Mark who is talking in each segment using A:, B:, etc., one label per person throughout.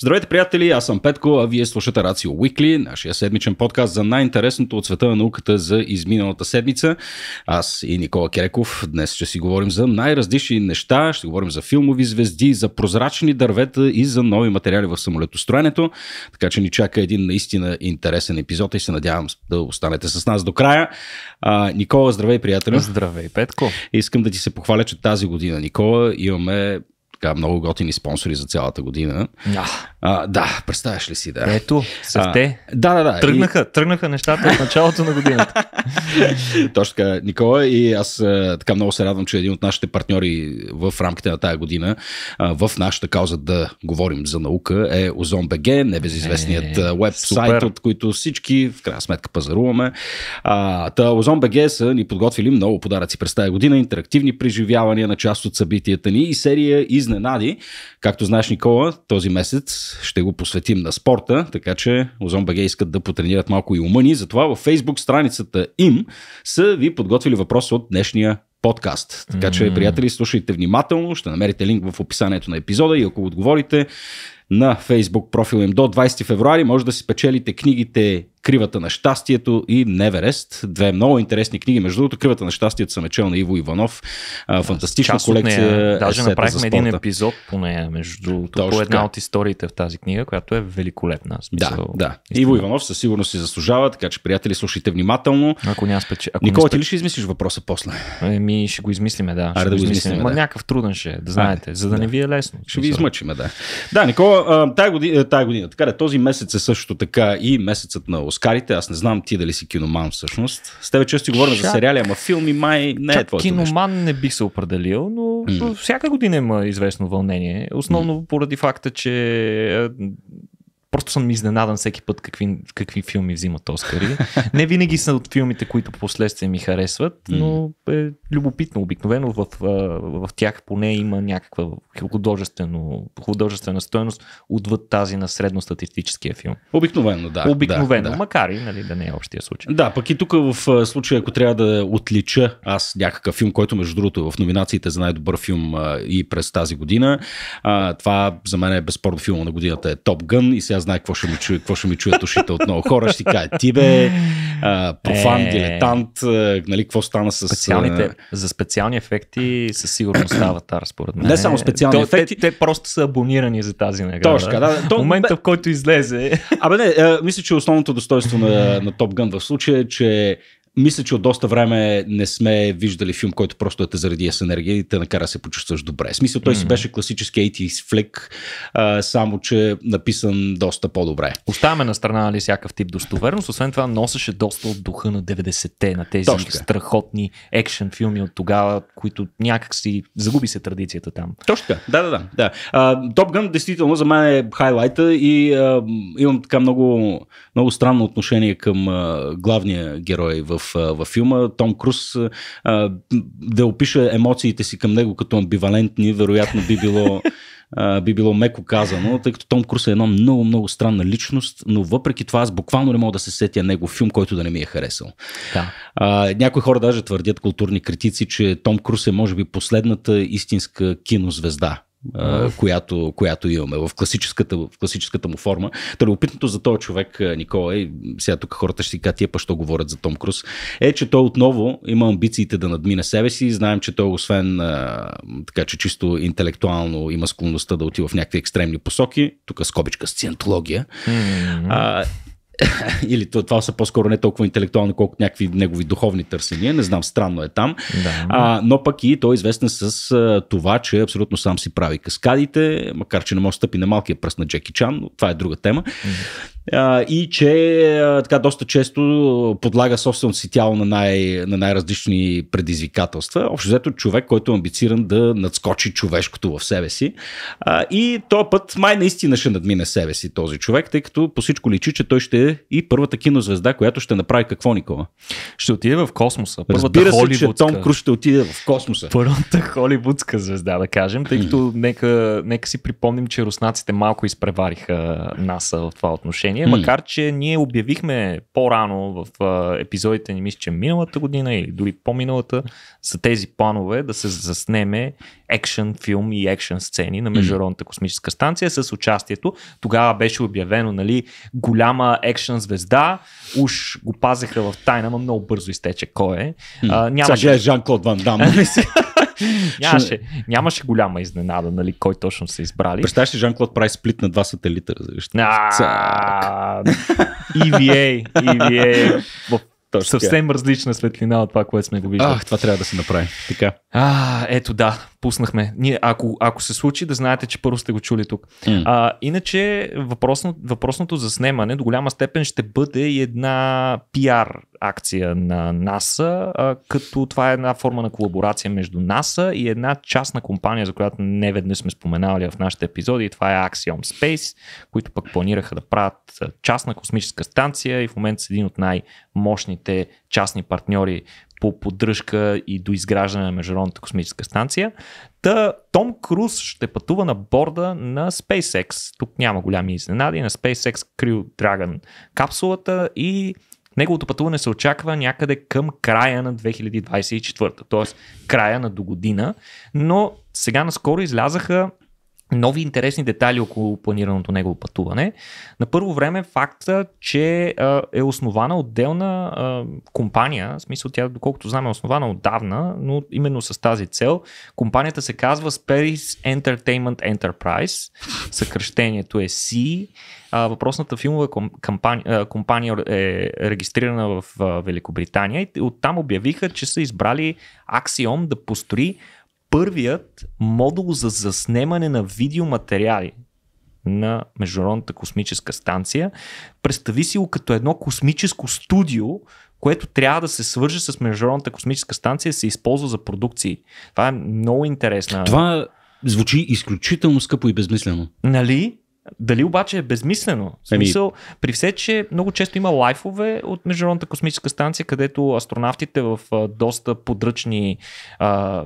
A: Здравейте, приятели! Аз съм Петко, а вие слушате Рацио Уикли, нашия седмичен подкаст за най-интересното от света на науката за изминалата седмица. Аз и Никола Кереков днес ще си говорим за най-различни неща. Ще говорим за филмови звезди, за прозрачни дървета и за нови материали в самолетостроенето. Така че ни чака един наистина интересен епизод и се надявам да останете с нас до края. А, Никола, здравей, приятели! Здравей, Петко! Искам да ти се похваля, че тази година, Никола, имаме така, много готини спонсори за цялата година. Yeah. А, да, представяш ли си, да. Ето, са те. Да, да, да. Тръгнаха,
B: и... тръгнаха нещата от началото на годината.
A: Точно така, Никола, и аз така много се радвам, че един от нашите партньори в рамките на тая година в нашата кауза да говорим за наука е БГ, небезизвестният е, веб-сайт, от който всички в крайна сметка пазаруваме. А, та OzonBG са ни подготвили много подаръци през тая година, интерактивни преживявания на част от събитията ни и серия изненади. Както знаеш, Никола, този месец ще го посветим на спорта, така че Озонбаге искат да потренират малко и умъни. Затова във Facebook страницата им са ви подготвили въпрос от днешния подкаст. Така че, приятели, слушайте внимателно. Ще намерите линк в описанието на епизода и ако отговорите на Facebook профила им до 20 февруари, може да си печелите книгите Кривата на щастието и Неверест. Две много интересни книги. Между другото, Кривата на щастието съм е чел на Иво Иванов. А, фантастична Част колекция. Нея, даже направихме един
B: епизод по нея, между другото, по една от историите в тази книга, която е великолепна.
A: Смисъл, да, да. Истина. Иво Иванов със сигурност си заслужава, така че, приятели, слушайте внимателно. Ако няма спече... Ако Никола, спеч... ти ли ще
B: измислиш въпроса после? Еми, ще го измислиме, да. Аре да го измислиме. Да. Ма някакъв труден ще е, да знаете, а, за да, да не ви е лесно. Ще ви измъчиме, да.
A: Да, Никола, тая година, година, така да, този месец е също така и месецът на Оскарите, аз не знам ти дали си киноман всъщност. С тебе често говорим Шак... за сериали, ама филми май не Шак, е твоето Киноман нещо. не бих се
B: определил, но mm. всяка година има известно вълнение. Основно mm. поради факта, че е, Просто съм изненадан всеки път какви, какви филми взимат Оскари. Не винаги са от филмите, които последствие ми харесват, но е любопитно. Обикновено в, в, в тях поне има някаква художествена стоеност отвъд тази на средностатистическия филм. Обикновено, да. Обикновено, да, макар и нали, да не е общия случай.
A: Да, пък и тук в случая, ако трябва да отлича аз някакъв филм, който между другото е в номинациите за най-добър филм и през тази година, това за мен е безспорно филма на годината е Топ Гън и сега знае какво ще ми, чуе, какво ще ми чуят ушите отново. Хора ще си кажат, ти бе, а, профан, е... дилетант, а, нали, какво стана с... Специалните, за специални ефекти
B: със сигурност става тар, според мен. Не само специални То, ефекти. Те, те, просто са абонирани за тази награда. Точно, да. То...
A: Момента, в който излезе. Абе не, а, мисля, че основното достоинство на, на Top Gun в случая е, че мисля, че от доста време не сме виждали филм, който просто да е те заради с енергия и те накара се почувстваш добре. В смисъл, той си беше класически 80s флик, а, само че
B: написан доста по-добре. Оставаме на страна ли нали, всякакъв тип достоверност, освен това носеше доста от духа на 90-те, на тези Точно. страхотни екшен филми от тогава, които някакси загуби се традицията там.
A: Точно така, да, да, да. да. А, Top Gun, действително за мен е хайлайта и а, имам така много, много странно отношение към а, главния герой в в филма. Том Круз да опиша емоциите си към него като амбивалентни, вероятно би било би било меко казано, тъй като Том Круз е една много, много странна личност, но въпреки това аз буквално не мога да се сетя негов филм, който да не ми е харесал. Да. А, някои хора даже твърдят, културни критици, че Том Круз е може би последната истинска кинозвезда която, която имаме в класическата, в класическата му форма. Та любопитното за този човек, Никола, и сега тук хората ще си кажат, тия пащо говорят за Том Круз, е, че той отново има амбициите да надмине себе си. Знаем, че той освен така, че чисто интелектуално има склонността да отива в някакви екстремни посоки, тук скобичка с циентология, mm-hmm. а, или това са по-скоро не толкова интелектуални, колкото някакви негови духовни търсения, не знам, странно е там. Да. А, но пък и той е известен с а, това, че абсолютно сам си прави каскадите, макар че не може да стъпи на малкия пръст на Джеки Чан, но това е друга тема. А, и че а, така доста често подлага собственото си тяло на, най, на най-различни предизвикателства. Общо взето човек, който е амбициран да надскочи човешкото в себе си. А, и то път май наистина ще надмине себе си този човек, тъй като по всичко личи, че той ще и първата кинозвезда, която ще направи какво, Никола? Ще отиде в космоса. Първата Разбира се, че Том Круз ще отиде в космоса.
B: Първата холивудска звезда, да кажем, тъй като нека, нека си припомним, че руснаците малко изпревариха НАСА в това отношение, макар че ние обявихме по-рано в епизодите ни, мисля, че миналата година или дори по-миналата, за тези планове да се заснеме екшен филм и екшен сцени на Международната космическа станция с участието. Тогава беше обявено нали, голяма екшен звезда. Уж го пазеха в тайна, но много бързо изтече кой е. нямаше... Сега е Жан-Клод Ван Дам. нямаше, нямаше голяма изненада, нали, кой точно са избрали. Представяш ли Жан-Клод прави сплит на два сателита? EVA, EVA. В Точно съвсем така. различна светлина от това, което сме го виждали. Ах, това трябва да се направи. Така. А, ето да пуснахме. Ние, ако, ако се случи, да знаете, че първо сте го чули тук. Mm. А, иначе въпросно, въпросното заснемане до голяма степен ще бъде и една пиар акция на НАСА, а, като това е една форма на колаборация между НАСА и една частна компания, за която не веднъж сме споменавали в нашите епизоди. И това е Axiom Space, които пък планираха да правят частна космическа станция и в момента са един от най-мощните частни партньори по поддръжка и до изграждане на Международната космическа станция. Та Том Круз ще пътува на борда на SpaceX. Тук няма голями изненади. На SpaceX Crew Dragon капсулата и неговото пътуване се очаква някъде към края на 2024, т.е. края на до година. Но сега наскоро излязаха нови интересни детайли около планираното негово пътуване. На първо време факта, че е основана отделна компания, в смисъл тя, доколкото знам, е основана отдавна, но именно с тази цел. Компанията се казва Space Entertainment Enterprise, съкръщението е C. въпросната филмова компания, компания е регистрирана в Великобритания и оттам обявиха, че са избрали Axiom да построи първият модул за заснемане на видеоматериали на Международната космическа станция. Представи си го като едно космическо студио, което трябва да се свърже с Международната космическа станция и се използва за продукции. Това е много интересно. Това звучи изключително скъпо и безмислено. Нали? Дали обаче е безмислено? В ами- смисъл, ами... при все, че много често има лайфове от Международната космическа станция, където астронавтите в доста подръчни а,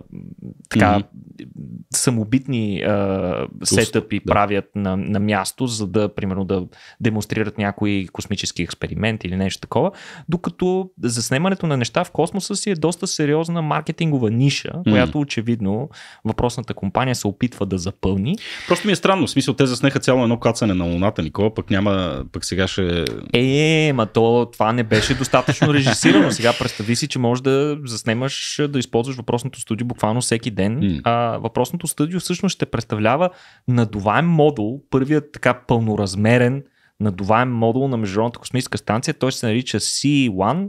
B: така, и... самобитни а, сетъпи да. правят на, на място, за да, примерно, да демонстрират някои космически експерименти или нещо такова, докато заснемането на неща в космоса си е доста сериозна маркетингова ниша, mm. която очевидно въпросната компания се опитва да запълни. Просто ми е странно, в смисъл те заснеха цяло едно кацане на Луната, Никола, пък няма, пък сега ще... Е, е, е, е ма то, това не беше достатъчно режисирано. Сега представи си, че можеш да заснемаш, да използваш въпросното студио буквално всеки ден. Mm. А, въпросното студио всъщност ще представлява надуваем модул, първият така пълноразмерен надуваем модул на Международната космическа станция. Той се нарича C1,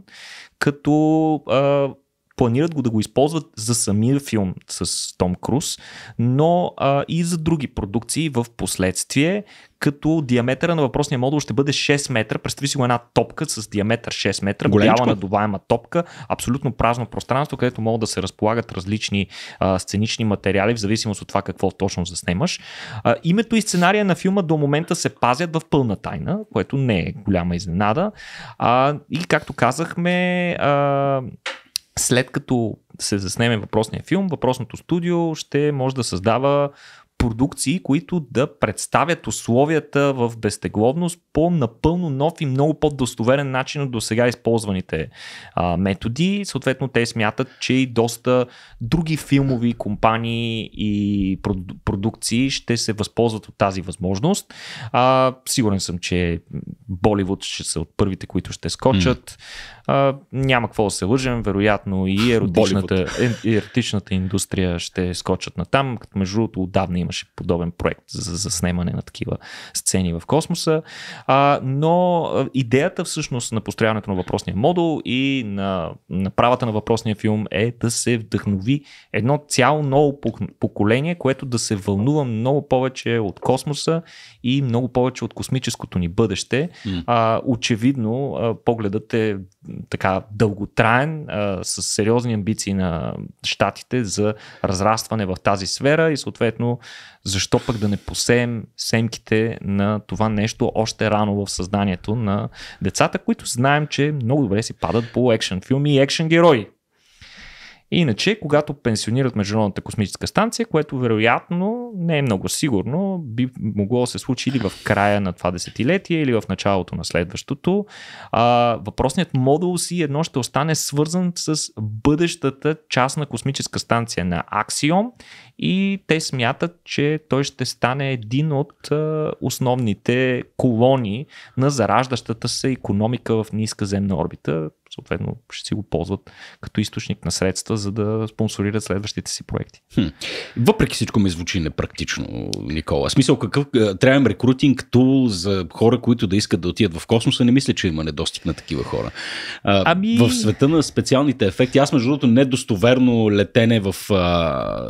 B: като а, планират го да го използват за самия филм с Том Круз, но а, и за други продукции в последствие, като диаметъра на въпросния модул ще бъде 6 метра. Представи си го една топка с диаметър 6 метра, голяма надуваема топка, абсолютно празно пространство, където могат да се разполагат различни а, сценични материали, в зависимост от това какво точно заснемаш. А, името и сценария на филма до момента се пазят в пълна тайна, което не е голяма изненада. А, и както казахме, а, след като се заснеме въпросния филм, въпросното студио ще може да създава продукции, които да представят условията в безтегловност по напълно нов и много по-достоверен начин от до сега използваните а, методи. Съответно, те смятат, че и доста други филмови компании и проду- продукции ще се възползват от тази възможност. А, сигурен съм, че Боливуд ще са от първите, които ще скочат. А, няма какво да се лъжем, вероятно и еротичната, е, еротичната индустрия ще скочат на там, като между другото отдавна имаше подобен проект за заснемане на такива сцени в космоса. А, но идеята всъщност на построяването на въпросния модул и на направата на въпросния филм е да се вдъхнови едно цяло ново поколение, което да се вълнува много повече от космоса и много повече от космическото ни бъдеще. Mm. А, очевидно, а, погледът е така дълготраен, а, с сериозни амбиции на щатите за разрастване в тази сфера и съответно защо пък да не посеем семките на това нещо още рано в съзнанието на децата, които знаем, че много добре си падат по екшен филми и екшен герои иначе, когато пенсионират Международната космическа станция, което вероятно не е много сигурно, би могло да се случи или в края на това десетилетие, или в началото на следващото, а, въпросният модул си едно ще остане свързан с бъдещата частна космическа станция на Аксиом и те смятат, че той ще стане един от основните колони на зараждащата се економика в ниска земна орбита, съответно ще си го ползват като източник на средства, за да спонсорират следващите си проекти. Хм.
A: Въпреки всичко ми звучи непрактично, Никола. Смисъл какъв е, трябва им рекрутинг тул за хора, които да искат да отидат в космоса? Не мисля, че има недостиг на такива хора. А, ами... В света на специалните ефекти, аз между другото недостоверно летене в а,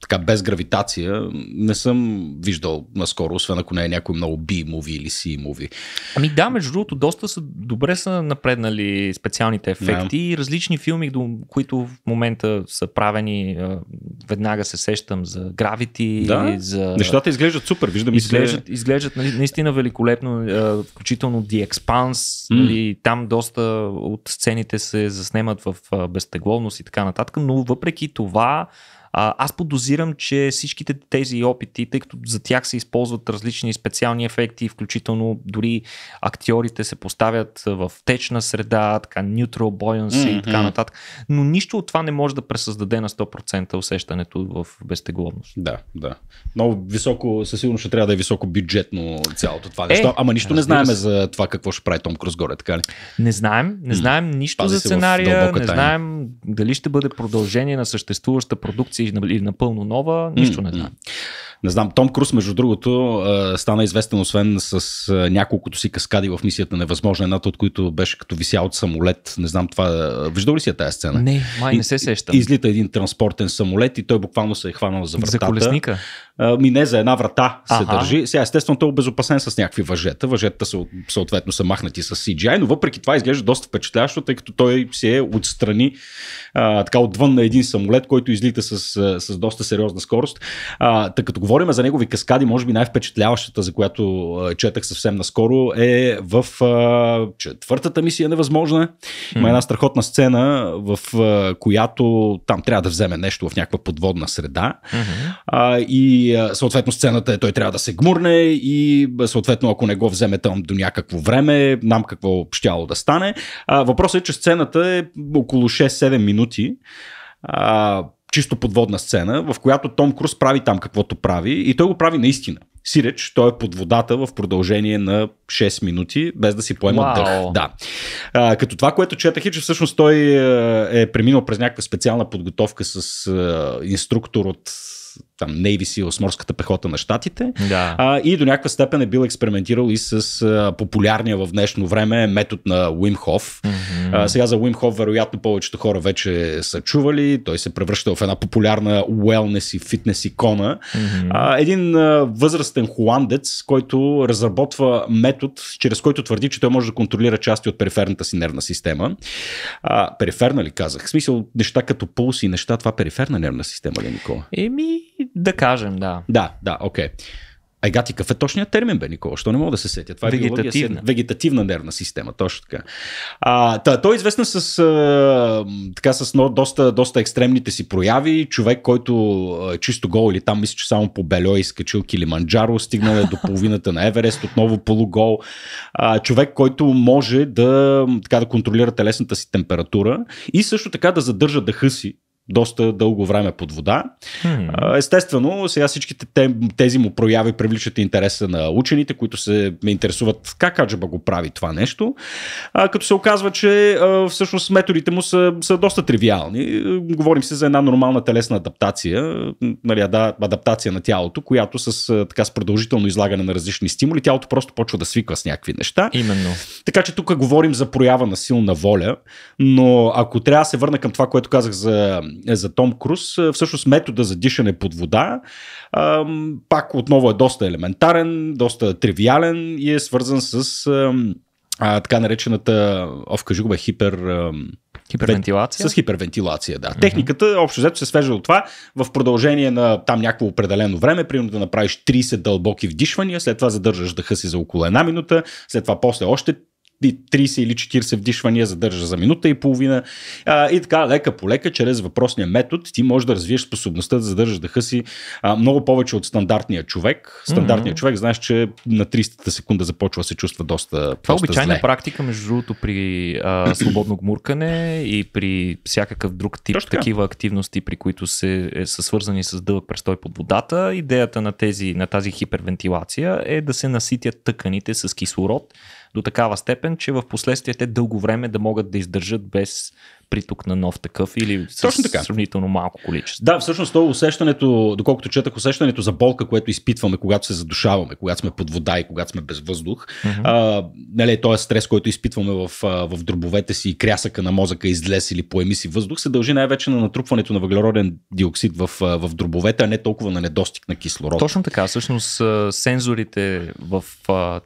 A: така без гравитация не съм виждал наскоро,
B: освен ако не е някой много B-муви или C-муви. Ами да, между другото, доста са, добре са напреднали специалните ефекти yeah. и различни филми, до които в момента са правени. Веднага се сещам за Gravity. Да? За... Нещата изглеждат супер, виждам изглеждат, се... изглеждат нали, наистина великолепно, включително The Expanse. Mm. и нали, там доста от сцените се заснемат в безтегловност и така нататък, но въпреки това а, аз подозирам, че всичките тези опити, тъй като за тях се използват различни специални ефекти, включително дори актьорите се поставят в течна среда, така neutral buoyancy mm-hmm. и така нататък, но нищо от това не може да пресъздаде на 100% усещането в безтегловност. Да, да.
A: Но високо, със сигурност ще трябва да е високо
B: бюджетно цялото това е, нещо, е, ама нищо не знаем се. за това какво ще прави Том Круз горе, така ли? Не знаем, не знаем mm. нищо Пази за сценария, не тайна. знаем дали ще бъде продължение на съществуваща продукция си или напълно нова, нищо не знае. Не знам, Том Круз, между другото,
A: стана известен освен с няколкото си каскади в мисията Невъзможна, едната от които беше като вися от самолет. Не знам това. Виждал ли си тази сцена? Не, май не се сеща. Излита един транспортен самолет и той буквално се е хванал за вратата. За колесника? Мине за една врата се ага. държи. Сега, естествено, той е обезопасен с някакви въжета. Въжетата са, съответно са махнати с CGI, но въпреки това изглежда доста впечатляващо, тъй като той се е отстрани а, така отвън на един самолет, който излита с, с доста сериозна скорост. А, тъй като говорим за негови каскади, може би най-впечатляващата, за която четах съвсем наскоро, е в а, четвъртата мисия невъзможна. Има една страхотна сцена, в а, която там трябва да вземе нещо в някаква подводна среда. А, и съответно сцената е той трябва да се гмурне и съответно ако не го вземе там до някакво време, нам какво щяло да стане. А, въпросът е, че сцената е около 6-7 минути. А, чисто подводна сцена, в която Том Круз прави там каквото прави и той го прави наистина. Сиреч, той е под водата в продължение на 6 минути, без да си поема wow. дъх. Да. А, като това, което четах е, че всъщност той е, е преминал през някаква специална подготовка с а, е, инструктор от там Navy SEALs, морската пехота на щатите. Да. А, и до някаква степен е бил експериментирал и с а, популярния в днешно време метод на Уим Хоф. Mm-hmm. А, сега за Уим Хоф вероятно повечето хора вече са чували. Той се превръща в една популярна wellness и фитнес икона. Mm-hmm. А, един а, възрастен холандец, който разработва метод, чрез който твърди, че той може да контролира части от периферната си нервна система. А, периферна ли казах? В смисъл неща като пулс и неща, това периферна нервна система ли, Никола? Еми, да кажем, да. Да, да, окей. Okay. Айгати, какъв е точният термин, бе, Никола? Що не мога да се сетя? Това е вегетативна. вегетативна нервна система, точно така. А, та, той е известен с, а, така, с но, доста, доста екстремните си прояви. Човек, който а, е чисто гол или там мисля, че само по бельо е изкачил Килиманджаро, стигнал е до половината на Еверест, отново полугол. А, човек, който може да, така, да контролира телесната си температура и също така да задържа дъха си доста дълго време под вода. Естествено, сега всичките тези му прояви привличат интереса на учените, които се интересуват как Аджаба го прави това нещо, като се оказва, че всъщност методите му са, са доста тривиални. Е, говорим се за една нормална телесна адаптация, нали, да, адаптация на тялото, която с, така, с продължително излагане на различни стимули, тялото просто почва да свиква с някакви неща. Именно. Така че тук говорим за проява на силна воля, но ако трябва да се върна към това, което казах за е за Том Круз, е, всъщност метода за дишане под вода пак отново е доста елементарен, доста тривиален и е свързан с така наречената, овкажи го бе, хипер... Хипервентилация? С хипервентилация, да. Mm-hmm. Техниката, общо взето, се свежда от това в продължение на там някакво определено време, примерно да направиш 30 дълбоки вдишвания, след това задържаш дъха си за около една минута, след това после още 30 или 40 вдишвания задържа за минута и половина. А, и така, лека по лека, чрез въпросния метод, ти можеш да развиеш способността да задържаш дъха си а, много повече от стандартния човек. Стандартният mm-hmm. човек, знаеш, че на 300-та секунда започва се чувства доста. Това е обичайна зле.
B: практика, между другото, при а, свободно гмуркане и при всякакъв друг тип Точно. такива активности, при които се, е, са свързани с дълъг престой под водата. Идеята на, тези, на тази хипервентилация е да се наситят тъканите с кислород до такава степен, че в последствие те дълго време да могат да издържат без приток на нов такъв или с Точно така. сравнително малко количество.
A: Да, всъщност то усещането, доколкото четах, усещането за болка, което изпитваме, когато се задушаваме, когато сме под вода и когато сме без въздух, mm-hmm. този стрес, който изпитваме в, в дробовете си и крясъка на мозъка излез или поеми си въздух, се дължи най-вече на натрупването на въглероден
B: диоксид в, в дробовете, а не толкова на недостиг на кислород. Точно така, всъщност сензорите в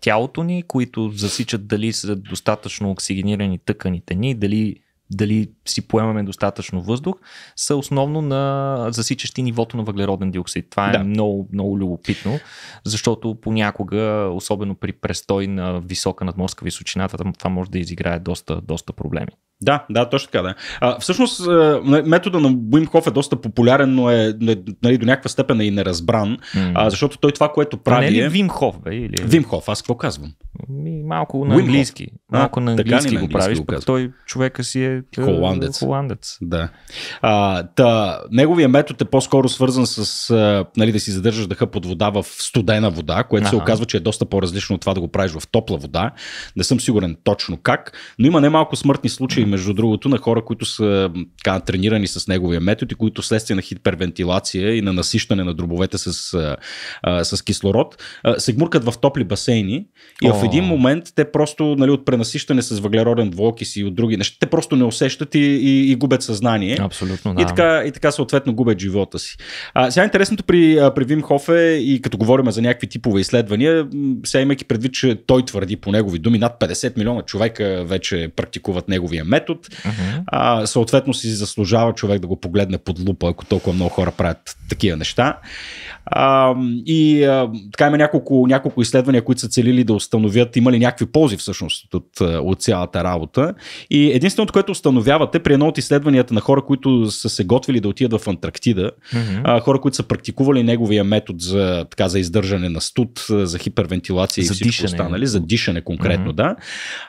B: тялото ни, които засичат дали са достатъчно оксигенирани тъканите ни, дали дали си поемаме достатъчно въздух, са основно на засичащи нивото на въглероден диоксид. Това е да. е много, много любопитно, защото понякога, особено при престой на висока надморска височина, това може да изиграе доста, доста проблеми.
A: Да, да, точно така, да. А, всъщност, метода на Уим е доста популярен, е, но е нали, до някаква степен е и неразбран, mm. а, защото той това, което прави. А не е ли Вим Хоф, бе? Или... Вим Хоф, аз какво казвам?
B: Ми, малко на Wim английски. малко на английски, го, английски го правиш, го пък той човека си е,
A: е холандец. холандец. Да. А, та, неговия метод е по-скоро свързан с а, нали, да си задържаш дъха под вода в студена вода, което А-ха. се оказва, че е доста по-различно от това да го правиш в топла вода. Не съм сигурен точно как, но има немалко смъртни случаи между другото, на хора, които са така, тренирани с неговия метод и които следствие на хипервентилация и на насищане на дробовете с, а, с кислород, а, се гмуркат в топли басейни и О. в един момент те просто нали, от пренасищане с въглероден двуокис и от други неща, те просто не усещат и, и, и губят съзнание. Абсолютно, да. И така, и така съответно губят живота си. А, сега интересното при, при Вим Хоф е, и като говорим за някакви типове изследвания, сега имайки предвид, че той твърди по негови думи, над 50 милиона човека вече практикуват неговия метод метод.
B: Uh-huh.
A: А, съответно си заслужава човек да го погледне под лупа, ако толкова много хора правят такива неща. А, и а, така има няколко, няколко изследвания, които са целили да установят има ли някакви ползи всъщност от, от цялата работа. И единственото, което установявате при едно от изследванията на хора, които са се готвили да отидат в Антарктида, mm-hmm. а, хора, които са практикували неговия метод за, така, за издържане на студ, за хипервентилация за и всичко дишане. останали, за дишане конкретно, mm-hmm. да.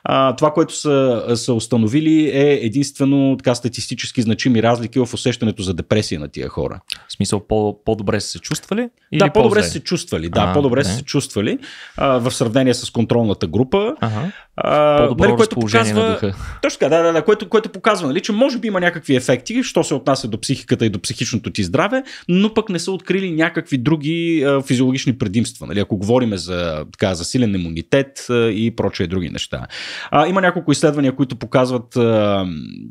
A: А, това, което са, са установили е единствено така статистически значими разлики в усещането за депресия на тия хора. В смисъл, по- по-добре са се чувствали или да, по-добре са се чувствали. Да, а, по-добре са се чувствали а, в сравнение с контролната група. Ага. нали, което показва. На духа. Точно така, да, да, да, което, което показва, нали, че може би има някакви ефекти, що се отнася до психиката и до психичното ти здраве, но пък не са открили някакви други а, физиологични предимства. Нали, ако говорим за така, засилен имунитет а, и прочие други неща. А, има няколко изследвания, които показват а,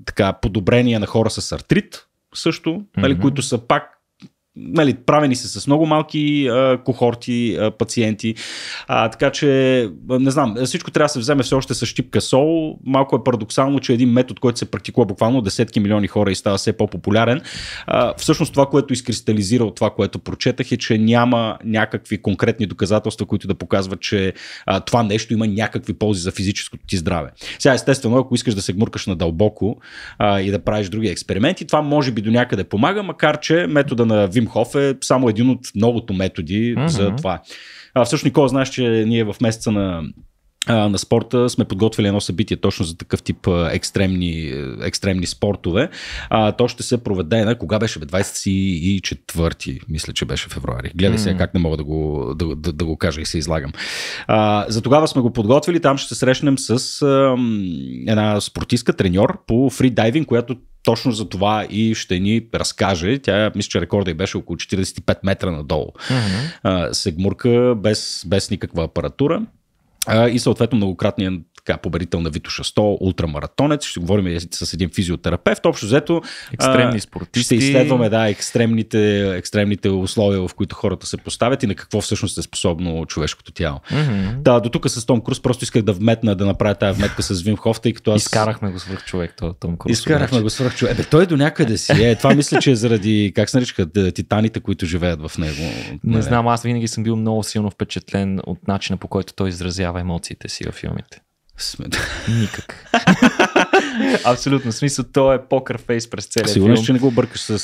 A: така, подобрения на хора с артрит също, mm-hmm. които са пак нали, правени са с много малки а, кохорти а, пациенти. А, така че, не знам, всичко трябва да се вземе все още с щипка сол. Малко е парадоксално, че един метод, който се практикува буквално десетки милиони хора и става все по-популярен, а, всъщност това, което изкристализира от това, което прочетах е, че няма някакви конкретни доказателства, които да показват, че а, това нещо има някакви ползи за физическото ти здраве. Сега, естествено, ако искаш да се гмуркаш на дълбоко и да правиш други експерименти, това може би до някъде помага, макар че метода на Вим Вим Хоф е само един от многото методи mm-hmm. за това. А, всъщност Никола знаеш, че ние в месеца на на спорта сме подготвили едно събитие точно за такъв тип екстремни, екстремни спортове. А, то ще се проведе на кога беше? 24 мисля, че беше февруари. Гледай mm. сега как не мога да го, да, да, да го кажа и се излагам. А, за тогава сме го подготвили. Там ще се срещнем с а, една спортистка, треньор по фридайвинг, която точно за това и ще ни разкаже. Тя, мисля, че рекорда й беше около 45 метра надолу. Mm-hmm. Сегмурка без, без никаква апаратура. и съответно многократният така, победител на Витоша 100, ултрамаратонец, ще говорим с един физиотерапевт. Общо взето, екстремни спортисти. Ще изследваме да, екстремните, екстремните условия, в които хората се поставят и на какво всъщност е способно човешкото тяло. Mm-hmm. Да, до тук с Том Круз просто исках да вметна, да направя тази вметка с Вим Хофта, тъй като аз. Изкарахме го
B: свърх човек, този Том Круз. Изкарахме
A: го свърх човек. Е, той до някъде си е. Това мисля, че е заради, как се нарича,
B: титаните, които живеят в него. Не, не нали? знам, аз винаги съм бил много силно впечатлен от начина по който той изразява емоциите си във филмите. Никак. Абсолютно. В смисъл, то е покър фейс през целия Сигурно, филм. че не го бъркаш с,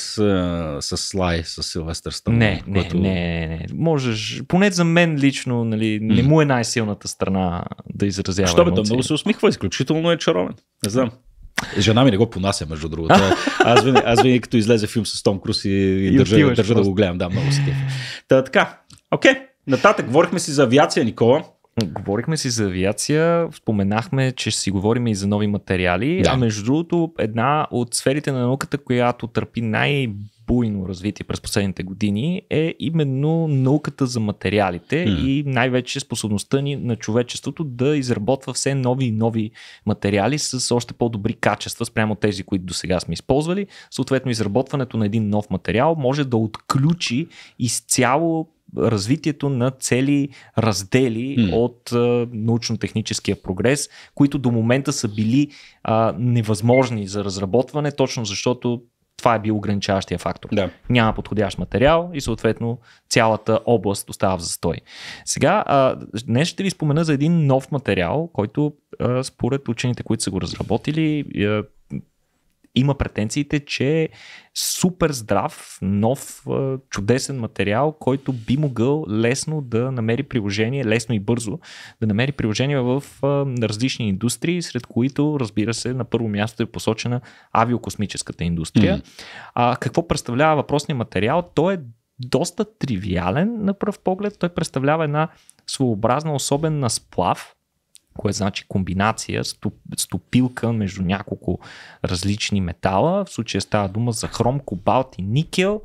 B: с Слай, с Силвестър Сталон. Не, не, което... не, не, не. Можеш, поне за мен лично, нали, не му е най-силната страна да изразява Що бе, много
A: се усмихва, изключително е чаровен. Не знам. Жена ми не го понася, между другото.
B: Аз винаги, аз винаги като излезе филм с Том Круз и, и, и държа, държа да го гледам. Да, много се Та, така. Окей. Okay. Нататък говорихме си за авиация, Никола. Говорихме си за авиация, споменахме, че ще си говорим и за нови материали, да. а между другото една от сферите на науката, която търпи най- буйно развитие през последните години е именно науката за материалите mm. и най-вече способността ни на човечеството да изработва все нови и нови материали с още по-добри качества спрямо тези, които до сега сме използвали. Съответно, изработването на един нов материал може да отключи изцяло развитието на цели раздели mm. от а, научно-техническия прогрес, които до момента са били а, невъзможни за разработване, точно защото това е бил ограничаващия фактор. Да. Няма подходящ материал и съответно цялата област остава в застой. Сега, а, днес ще ви спомена за един нов материал, който а, според учените, които са го разработили, а, има претенциите, че е супер здрав, нов, чудесен материал, който би могъл лесно да намери приложение, лесно и бързо да намери приложение в различни индустрии, сред които, разбира се, на първо място е посочена авиокосмическата индустрия. Mm-hmm. А, какво представлява въпросния материал? Той е доста тривиален на пръв поглед. Той представлява една своеобразна особена сплав кое значи комбинация, стопилка между няколко различни метала. В случая става дума за хром, кобалт и никел.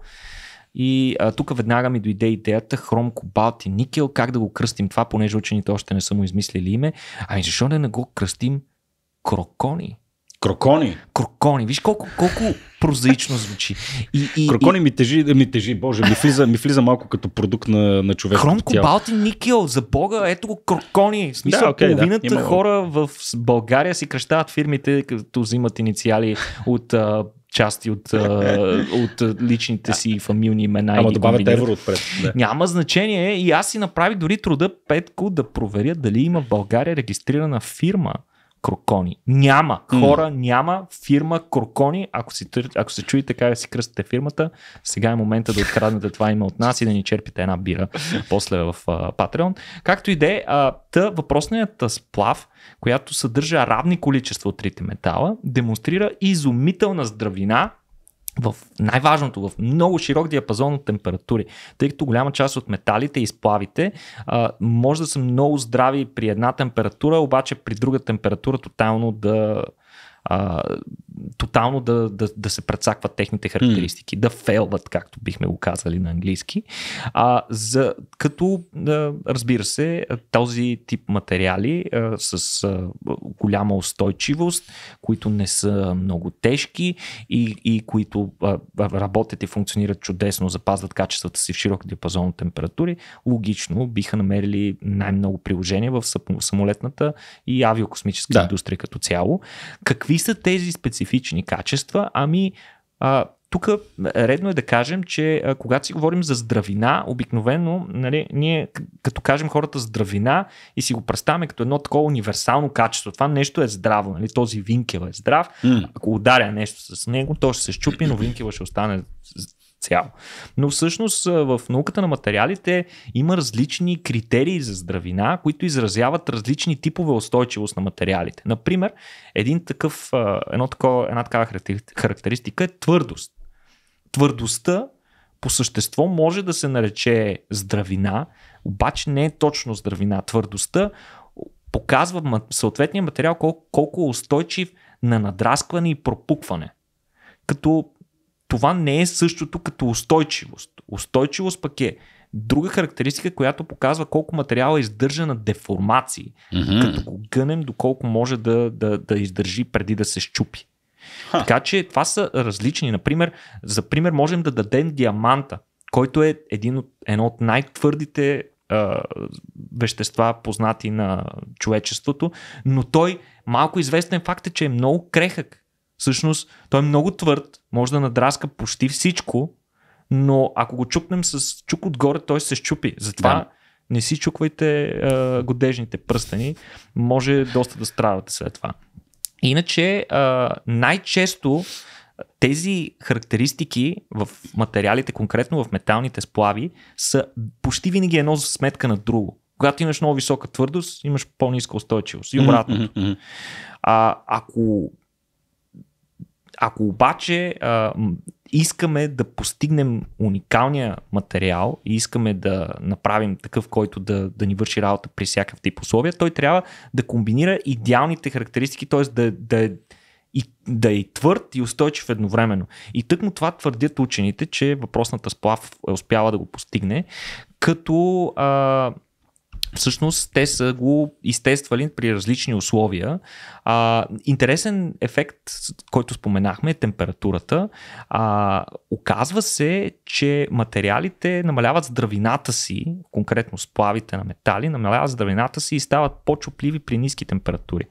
B: И а, тук веднага ми дойде идеята хром, кобалт и никел, как да го кръстим това, понеже учените още не са му измислили име. Ами защо да не го кръстим крокони? Крокони? Крокони. Виж колко, колко прозаично звучи. И, и, Крокони и... ми тежи,
A: ми тежи, боже, ми влиза, ми влиза малко като продукт на, на човека. Хром, кобалт никел, за
B: бога, ето го Крокони. В смисъл, да, okay, половината да, хора в България си кръщават фирмите, като взимат инициали от части от, от личните си фамилни имена. Ама добавят евро отпред. Да. Няма значение и аз си направих дори труда Петко да проверя дали има в България регистрирана фирма, Крокони. Няма. Хора, mm. няма фирма Крокони. Ако, си, ако се чуете как си кръстите фирмата, сега е момента да откраднете това име от нас и да ни черпите една бира после в uh, Както и да е, та въпросният сплав, която съдържа равни количества от трите метала, демонстрира изумителна здравина в най-важното, в много широк диапазон от температури, тъй като голяма част от металите и сплавите а, може да са много здрави при една температура, обаче при друга температура тотално да, а, тотално да, да, да се прецакват техните характеристики, mm. да фейлват, както бихме го казали на английски. А, за, като, а, разбира се, този тип материали а, с а, голяма устойчивост, които не са много тежки и, и които а, работят и функционират чудесно, запазват качествата си в широк диапазон от температури, логично биха намерили най-много приложения в самолетната и авиокосмическа да. индустрия като цяло. Какви са тези специфики? специфични качества, ами а, тук е, редно е да кажем, че а, когато си говорим за здравина, обикновено нали, ние като кажем хората здравина и си го представяме като едно такова универсално качество. Това нещо е здраво, нали? този винкел е здрав. Mm. Ако ударя нещо с него, то ще се щупи, но винкела ще остане цяло. Но всъщност в науката на материалите има различни критерии за здравина, които изразяват различни типове устойчивост на материалите. Например, един такъв, едно такова, една такава характеристика е твърдост. Твърдостта по същество може да се нарече здравина, обаче не е точно здравина. Твърдостта показва съответния материал колко, колко е устойчив на надраскване и пропукване. Като това не е същото като устойчивост. Устойчивост пък е друга характеристика, която показва колко материал е издържа на деформации, mm-hmm. като го гънем доколко може да, да, да издържи преди да се щупи. Ха. Така че това са различни. Например, за пример можем да дадем диаманта, който е един от, едно от най-твърдите а, вещества, познати на човечеството, но той малко известен факт е, че е много крехък. Всъщност, той е много твърд, може да надраска почти всичко, но ако го чукнем с чук отгоре, той се щупи. Затова да. не си чуквайте а, годежните пръстени, може доста да страдате след това. Иначе, а, най-често тези характеристики в материалите, конкретно в металните сплави, са почти винаги едно за сметка на друго. Когато имаш много висока твърдост, имаш по-ниска устойчивост и обратното. А ако ако обаче а, искаме да постигнем уникалния материал и искаме да направим такъв, който да, да ни върши работа при всякакъв тип условия, той трябва да комбинира идеалните характеристики, т.е. да, да е и да е твърд и устойчив едновременно. И тъкмо това твърдят учените, че въпросната сплав е успяла да го постигне, като а, всъщност те са го изтествали при различни условия. А, интересен ефект, който споменахме, е температурата. А, оказва се, че материалите намаляват здравината си, конкретно сплавите на метали, намаляват здравината си и стават по-чупливи при ниски температури.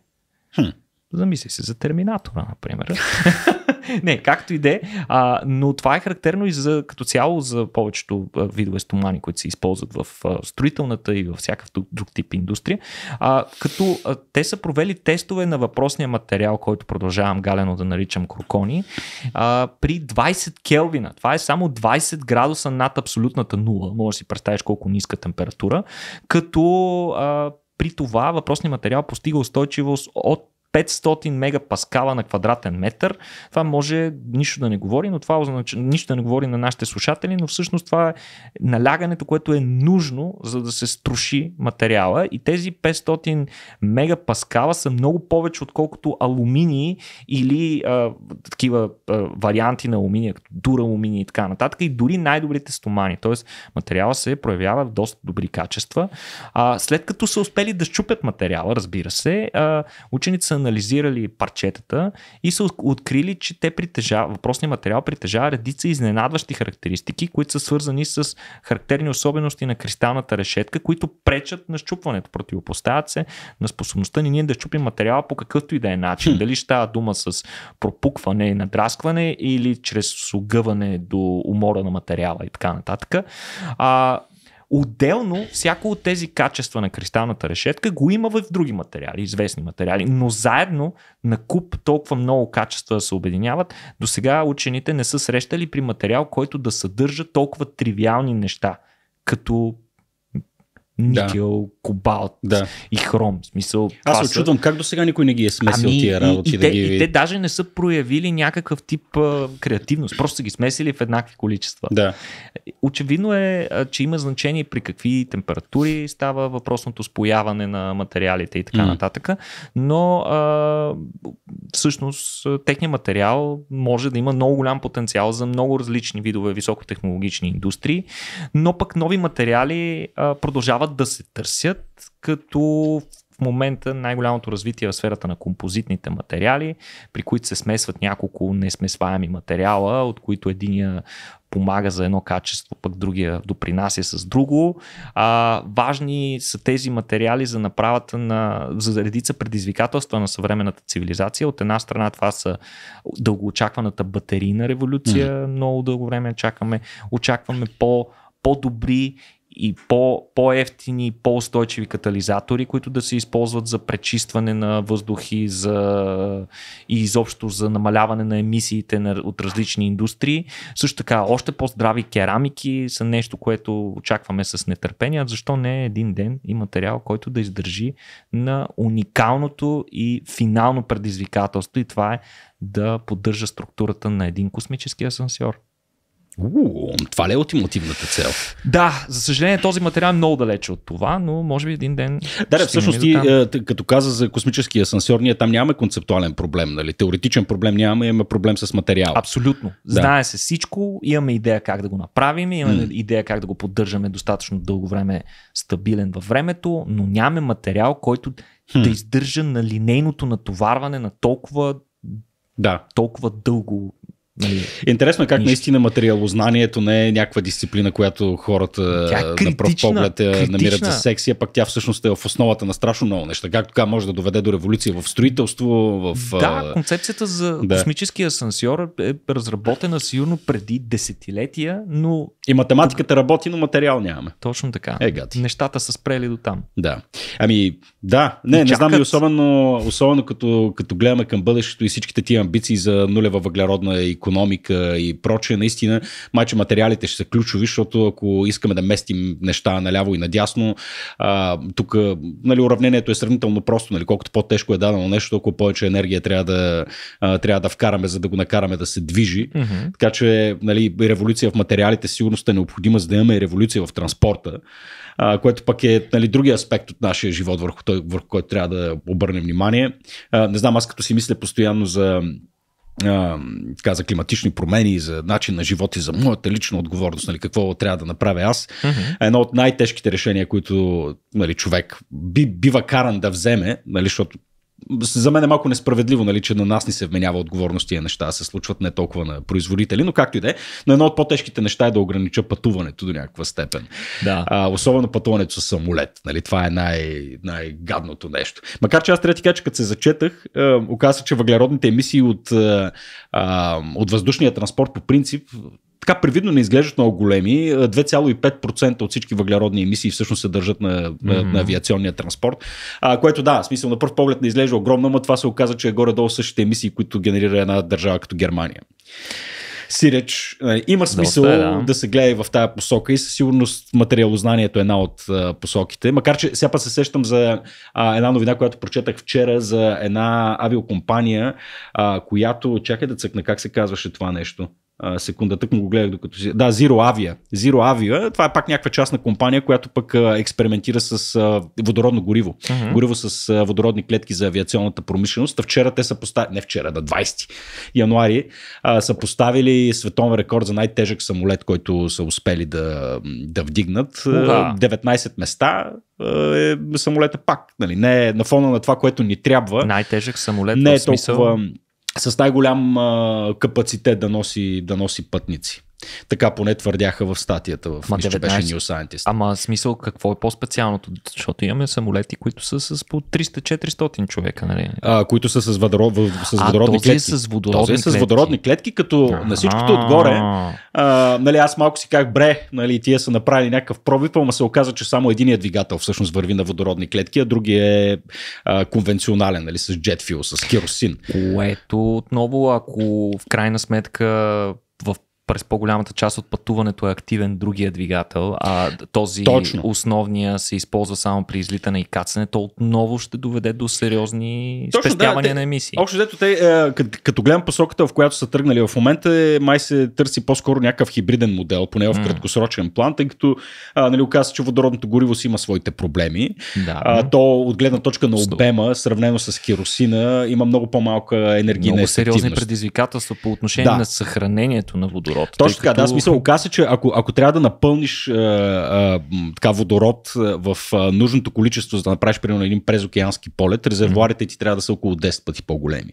B: Хм. Замисли се за терминатора, например. не, както и де. А, но това е характерно и за, като цяло за повечето видове стомани, които се използват в строителната и във всякакъв друг тип индустрия. А, като а, те са провели тестове на въпросния материал, който продължавам галено да наричам крокони, а, при 20 Келвина. Това е само 20 градуса над абсолютната нула. Може да си представиш колко ниска температура. Като а, при това въпросният материал постига устойчивост от 500 мегапаскала на квадратен метър. Това може нищо да не говори, но това означава нищо да не говори на нашите слушатели, но всъщност това е налягането, което е нужно, за да се струши материала. И тези 500 мегапаскала са много повече, отколкото алуминии или а, такива а, варианти на алуминия, като дура алуминия и така нататък. И дори най-добрите стомани. Тоест, материала се проявява в доста добри качества. А, след като са успели да щупят материала, разбира се, а, учените са анализирали парчетата и са открили, че те притежава, въпросният материал притежава редица изненадващи характеристики, които са свързани с характерни особености на кристалната решетка, които пречат на щупването, противопоставят се на способността ни ние да щупим материала по какъвто и да е начин. Дали ще става дума с пропукване и надраскване или чрез огъване до умора на материала и така нататък. А, Отделно, всяко от тези качества на кристалната решетка го има в други материали, известни материали, но заедно на куп толкова много качества да се обединяват. До сега учените не са срещали при материал, който да съдържа толкова тривиални неща, като никел, да. кобалт да. и хром. В смисъл, Аз се са... очудвам
A: как до сега никой не ги е смесил ами, тия работи. И, и, да те, ги... и те
B: даже не са проявили някакъв тип а, креативност. Просто са ги смесили в еднакви количества. Да. Очевидно е, а, че има значение при какви температури става въпросното спояване на материалите и така mm. нататък. Но а, всъщност техният материал може да има много голям потенциал за много различни видове високотехнологични индустрии, но пък нови материали а, продължават продължават да се търсят, като в момента най-голямото развитие е в сферата на композитните материали, при които се смесват няколко несмесваеми материала, от които единия помага за едно качество, пък другия допринася с друго. А, важни са тези материали за направата на за редица предизвикателства на съвременната цивилизация. От една страна това са дългоочакваната батерийна революция, mm-hmm. много дълго време чакаме, очакваме по по-добри и по, по-ефтини, по-устойчиви катализатори, които да се използват за пречистване на въздухи за, и изобщо за намаляване на емисиите на, от различни индустрии. Също така, още по-здрави керамики са нещо, което очакваме с нетърпение. Защо не един ден и материал, който да издържи на уникалното и финално предизвикателство и това е да поддържа структурата на един космически асансьор. У, това ли е ултимативната цел? Да, за съжаление този материал е много далече от това, но може би един ден. Да, да всъщност ти, е,
A: като каза за космическия асансьор, ние там нямаме концептуален проблем, нали? Теоретичен проблем нямаме, имаме проблем с материал. Абсолютно. Да. Знае
B: се всичко, имаме идея как да го направим, имаме mm. идея как да го поддържаме достатъчно дълго време стабилен във времето, но нямаме материал, който хм. да издържа на линейното натоварване на толкова да. толкова дълго Нали... Интересно е как Нищо. наистина материалознанието не е някаква
A: дисциплина, която хората критична, е на пръв поглед е, критична. намират за секси, а пък тя всъщност е в основата на страшно много неща. Как така може да доведе до революция в строителство, в... Да,
B: концепцията за да. космическия асансьор е разработена сигурно преди десетилетия, но... И математиката Тук... работи, но материал нямаме. Точно така. Е, гати. Нещата са спрели до там. Да.
A: Ами, да, не, не чакат... знам и особено, особено като, като гледаме към бъдещето и всичките тия амбиции за нулева въглеродна и економика и прочее, наистина, майче материалите ще са ключови, защото ако искаме да местим неща наляво и надясно, а, тук нали, уравнението е сравнително просто, нали, колкото по-тежко е дадено нещо, толкова повече енергия трябва да, а, трябва да вкараме, за да го накараме да се движи. Mm-hmm. Така че нали, революция в материалите сигурност е необходима, за да имаме революция в транспорта, Uh, което пък е нали, други аспект от нашия живот, върху, той, върху който трябва да обърнем внимание. Uh, не знам, аз като си мисля постоянно за за климатични промени, за начин на живот и за моята лична отговорност, нали, какво трябва да направя аз. Mm-hmm. Едно от най-тежките решения, които нали, човек би, бива каран да вземе, нали, защото за мен е малко несправедливо, нали, че на нас ни се вменява отговорност и неща, се случват не толкова на производители, но както и да е. Но едно от по-тежките неща е да огранича пътуването до някаква степен. Да. А, особено пътуването с самолет. Нали, това е най- най-гадното нещо. Макар че аз трябва да ти кажа, като се зачетах, е, оказа, че въглеродните емисии от, е, е, от въздушния транспорт по принцип така привидно не изглеждат много големи. 2,5% от всички въглеродни емисии всъщност се държат на, mm-hmm. на авиационния транспорт. А, което да, смисъл на първ поглед не изглежда огромно, но това се оказа, че е горе-долу същите емисии, които генерира една държава като Германия. Сиреч, има смисъл да, е, да. да се гледа и в тази посока и със сигурност материалознанието е една от а, посоките. Макар, че сега път се сещам за а, една новина, която прочетах вчера за една авиокомпания, а, която, чакай да цъкна, как се казваше това нещо? секунда, тък му го гледах докато си... Да, Zero Avia. Zero Avia, това е пак някаква частна компания, която пък експериментира с водородно гориво. Uh-huh. Гориво с водородни клетки за авиационната промишленост. вчера те са поставили, не вчера, на 20 януари, са поставили световен рекорд за най-тежък самолет, който са успели да, да вдигнат. Uh-huh. 19 места е самолета пак. Нали? Не е на фона на това, което ни трябва. Най-тежък самолет не е в смисъл... толкова с най-голям а, капацитет да носи, да носи пътници. Така поне твърдяха в
B: статията в Ма, 19... беше New Scientist. Ама смисъл какво е по-специалното? Защото имаме самолети, които са с по 300-400 човека, нали?
A: А, които са с, въдоро... с а, водородни а, е клетки. Е с водородни този е с водородни
B: клетки, като А-а-а. на всичкото отгоре,
A: а, нали, аз малко си казах, бре, нали, тия са направили някакъв пробив, ама се оказа, че само единият двигател всъщност върви на водородни клетки,
B: а другия е а, конвенционален, нали, с джетфил, с керосин. Което отново, ако в крайна сметка през по-голямата част от пътуването е активен другия двигател, а този Точно. основния се използва само при излитане и кацане, то отново ще доведе до сериозни Точно, спестявания да, на
A: емисии. Общо дето те, е, като гледам посоката, в която са тръгнали в момента, е, май се търси по-скоро някакъв хибриден модел, поне в краткосрочен план, тъй като нали, оказа, че водородното гориво си има своите проблеми. Да. А, то от гледна точка на обема, сравнено с керосина, има много по-малка енергийна много сериозни
B: предизвикателства по отношение да. на съхранението на водород водород. Точно така, като... да, смисъл, оказа че
A: ако, ако трябва да напълниш а, а, така водород в а, нужното количество, за да направиш примерно един презокеански полет, резервуарите ти трябва да са около 10 пъти по-големи,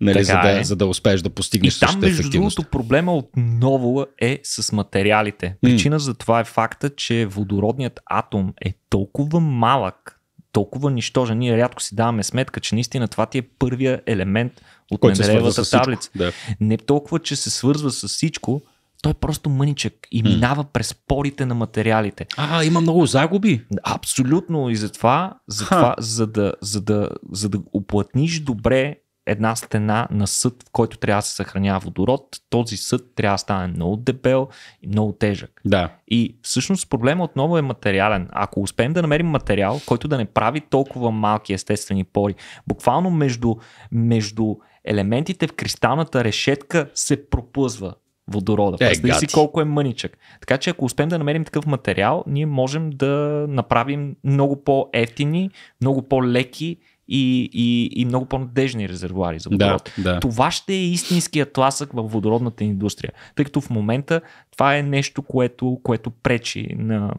A: нали, за, да, е. за да
B: успееш да постигнеш И там, между другото, проблема отново е с материалите. Причина mm. за това е факта, че водородният атом е толкова малък, толкова нищожен. Ние рядко си даваме сметка, че наистина това ти е първия елемент, от Менделеевата таблица. Да. Не толкова, че се свързва с всичко, той е просто мъничък и минава mm. през порите на материалите. А, има много загуби. Абсолютно. И затова, затова за, да, за, да, за да оплътниш добре една стена на съд, в който трябва да се съхранява водород, този съд трябва да стане много дебел и много тежък. Да. И всъщност проблема отново е материален. Ако успеем да намерим материал, който да не прави толкова малки естествени пори, буквално между, между елементите в кристалната решетка се проплъзва водорода. Е, Представи си колко е мъничък. Така че ако успеем да намерим такъв материал, ние можем да направим много по-ефтини, много по-леки и, и, и много по-надежни резервуари за водород. Да, да. Това ще е истинският тласък в водородната индустрия, тъй като в момента това е нещо, което, което пречи на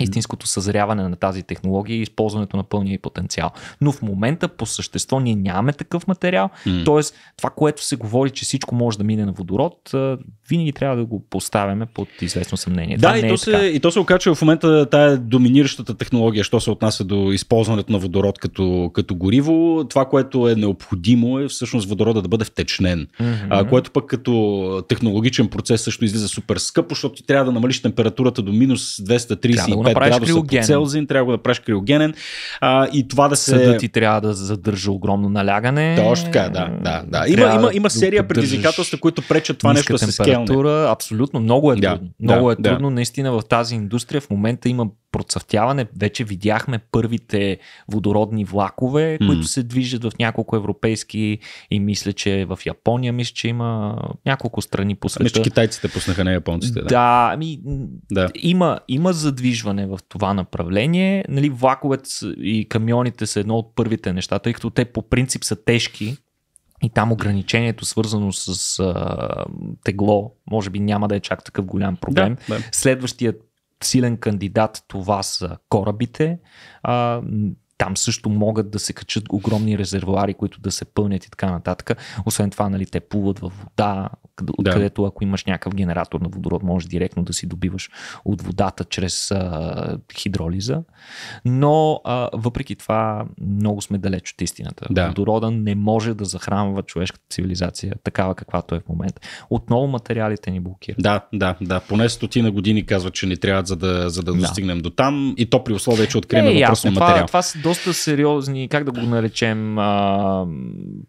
B: истинското съзряване на тази технология и използването на пълния и потенциал. Но в момента по същество ние нямаме такъв материал, mm. т.е. това, което се говори, че всичко може да мине на водород, винаги трябва да го поставяме под известно съмнение. Да, и, то е се,
A: и то се окачва в момента тая доминиращата технология, що се отнася до използването на водород като, като гориво. Това, което е необходимо е всъщност водорода да бъде втечнен, mm-hmm. което пък като технологичен процес също излиза супер скъпо, защото ти трябва да намалиш температурата до минус 230 трябва да го направиш градуса криогенен. По Целзин, трябва да го направиш криогенен. А,
B: и това да се... Съдът ти трябва да задържа огромно налягане. Точно така, е, да. да, да. Има, трябва има, има серия да предизвикателства,
A: които пречат това нещо да се скелне.
B: Абсолютно, много е трудно. Да, много да, е трудно. Да. Наистина в тази индустрия в момента има процъфтяване. Вече видяхме първите водородни влакове, които mm. се движат в няколко европейски и мисля, че в Япония, мисля, че има няколко страни по света. Мисля, че китайците пуснаха на японците. Да, да, ами, да. Има, има задвижване в това направление. Нали, влаковете и камионите са едно от първите неща, тъй като те по принцип са тежки, и там ограничението, свързано с а, тегло, може би няма да е чак такъв голям проблем. Да, да. Следващият силен кандидат това са корабите. А, там също могат да се качат огромни резервуари, които да се пълнят и така нататък. Освен това, нали, те плуват във вода, откъдето да. ако имаш някакъв генератор на водород, можеш директно да си добиваш от водата чрез а, хидролиза. Но а, въпреки това, много сме далеч от истината. Да. Водорода не може да захранва човешката цивилизация, такава каквато е в момента. Отново материалите ни блокират.
A: Да, да, да. Поне стотина години казват, че не трябва за да, за да, да. достигнем до там. И то при условие, че открием е, въпросния материал. Това,
B: това доста сериозни, как да го наречем, а,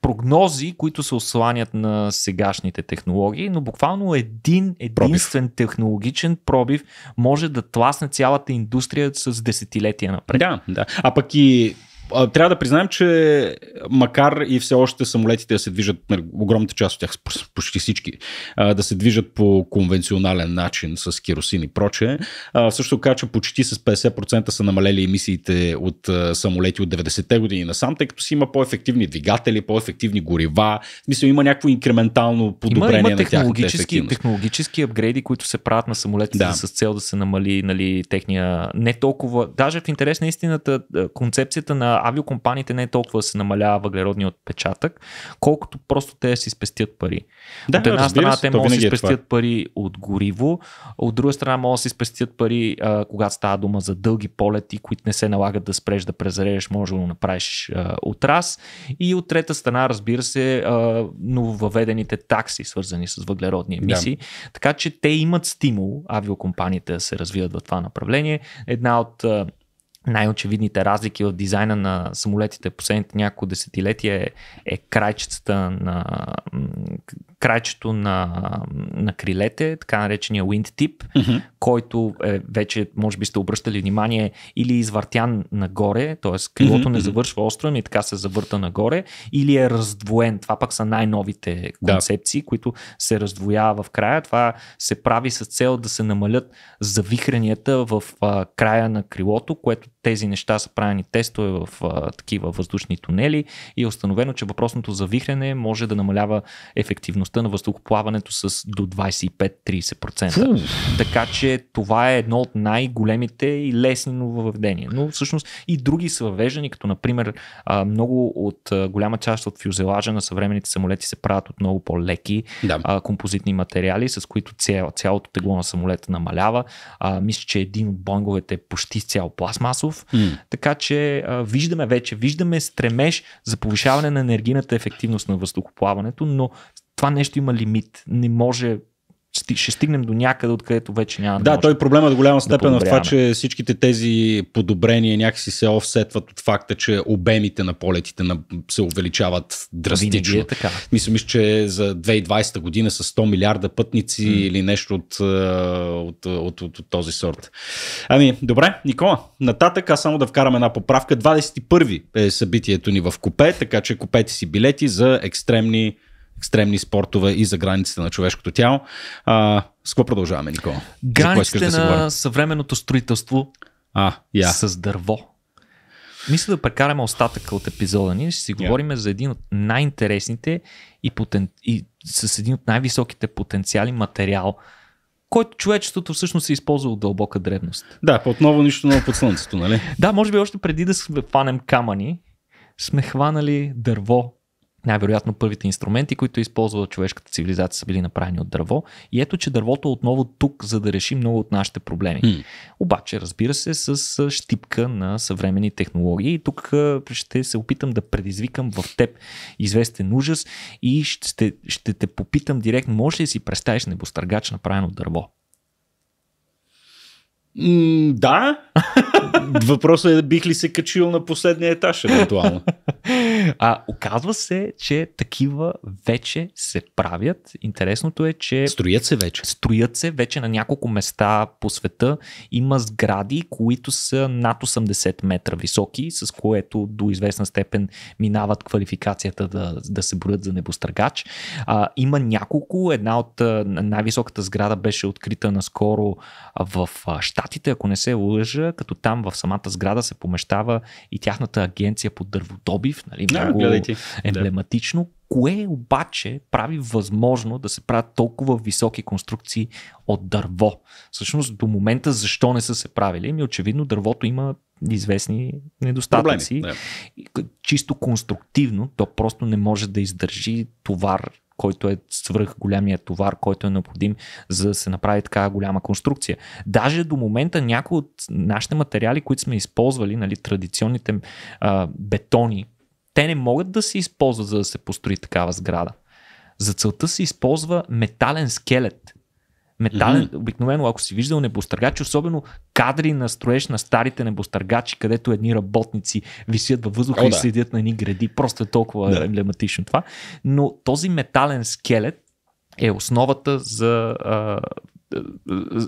B: прогнози, които се осланят на сегашните технологии, но буквално един единствен пробив. технологичен пробив може да тласне цялата индустрия с десетилетия напред. Да, да. А пък и
A: трябва да признаем, че макар и все още самолетите да се движат, нали, огромната част от тях, почти всички, да се движат по конвенционален начин с керосин и прочее, също така, че почти с 50% са намалели емисиите от самолети от 90-те години насам, тъй като си има по-ефективни двигатели, по-ефективни горива, в смисъл има някакво инкрементално подобрение има, има на технологически, на
B: технологически апгрейди, които се правят на самолетите да. с цел да се намали нали, техния не толкова, даже в интерес на истината, концепцията на авиокомпаниите не е толкова да се намалява въглеродния отпечатък, колкото просто те да си спестят пари. Да, от една страна се, те могат да си е спестят е пари от гориво, от друга страна могат да си спестят пари, а, когато става дума за дълги полети, които не се налагат да спреш да презарежеш, може да го направиш а, от раз. И от трета страна, разбира се, а, нововъведените такси, свързани с въглеродни емисии. Да. Така че те имат стимул авиокомпаниите да се развиват в това направление. Една от а, най-очевидните разлики в дизайна на самолетите последните няколко десетилетия е, е крайчетата на Крачето на, на крилете, така наречения wind tip, mm-hmm. който е, вече може би сте обръщали внимание или е извъртян нагоре, т.е. крилото mm-hmm. не завършва остро, и така се завърта нагоре, или е раздвоен. Това пък са най-новите концепции, да. които се раздвоява в края. Това се прави с цел да се намалят завихренията в а, края на крилото, което тези неща са правени тестове в а, такива въздушни тунели и е установено, че въпросното завихрене може да намалява ефективността вероятността на въздухоплаването с до 25-30%. Така че това е едно от най-големите и лесни нововведения. Но всъщност и други са въвеждани, като например много от голяма част от фюзелажа на съвременните самолети се правят от много по-леки да. композитни материали, с които цяло, цялото тегло на самолета намалява. Мисля, че един от бонговете е почти цял пластмасов. М. Така че виждаме вече, виждаме стремеж за повишаване на енергийната ефективност на въздухоплаването, но това нещо има лимит. Не може ще стигнем до някъде, откъдето вече няма. Да, да той проблемът
A: до голяма степен да в това, че всичките тези подобрения някакси се офсетват от факта, че обемите на полетите на... се увеличават драстично. е така. Мисля, мисля, че за 2020 година с 100 милиарда пътници mm. или нещо от, от, от, от, от този сорт. Ами, добре, Никола, нататък аз само да вкарам една поправка. 21 е събитието ни в Купе, така че купете си билети за екстремни екстремни спортове и за границите на човешкото тяло. А, с какво продължаваме, Никола? Границите да на
B: съвременното строителство а, yeah. с дърво. Мисля да прекараме остатъка от епизода ни. Ще си yeah. говорим за един от най-интересните и, потен... и с един от най-високите потенциали материал, който човечеството всъщност е използвал от дълбока древност. Да, отново нищо ново под слънцето, нали? да, може би още преди да сме фанем камъни, сме хванали дърво най-вероятно първите инструменти, които е използвала човешката цивилизация, са били направени от дърво. И ето, че дървото е отново тук, за да реши много от нашите проблеми. Mm. Обаче, разбира се, с щипка на съвременни технологии. И тук ще се опитам да предизвикам в теб известен ужас и ще, ще те попитам директно, може ли си представиш небостъргач направен от дърво? Mm, да. Въпросът е, бих ли се качил на последния етаж, евентуално. А, оказва се, че такива вече се правят. Интересното е, че... Строят се вече. Строят се вече на няколко места по света. Има сгради, които са над 80 метра високи, с което до известна степен минават квалификацията да, да се броят за небостъргач. А, има няколко. Една от най-високата сграда беше открита наскоро в Штатите, ако не се лъжа, като там в самата сграда се помещава и тяхната агенция по дърводобив, нали, много да, емблематично, да. кое обаче прави възможно да се правят толкова високи конструкции от дърво. Всъщност до момента защо не са се правили? Ми очевидно дървото има известни недостатъци. Проблеми, да. Чисто конструктивно, то просто не може да издържи товар който е свръх големия товар, който е необходим, за да се направи така голяма конструкция. Даже до момента някои от нашите материали, които сме използвали, нали, традиционните а, бетони, те не могат да се използват, за да се построи такава сграда. За целта се използва метален скелет, Метален, mm-hmm. обикновено, ако си виждал небостъргачи, особено кадри на строеж на старите небостъргачи, където едни работници висят във въздуха oh, и да. седят на едни гради. Просто е толкова да. емблематично това. Но този метален скелет е основата за а,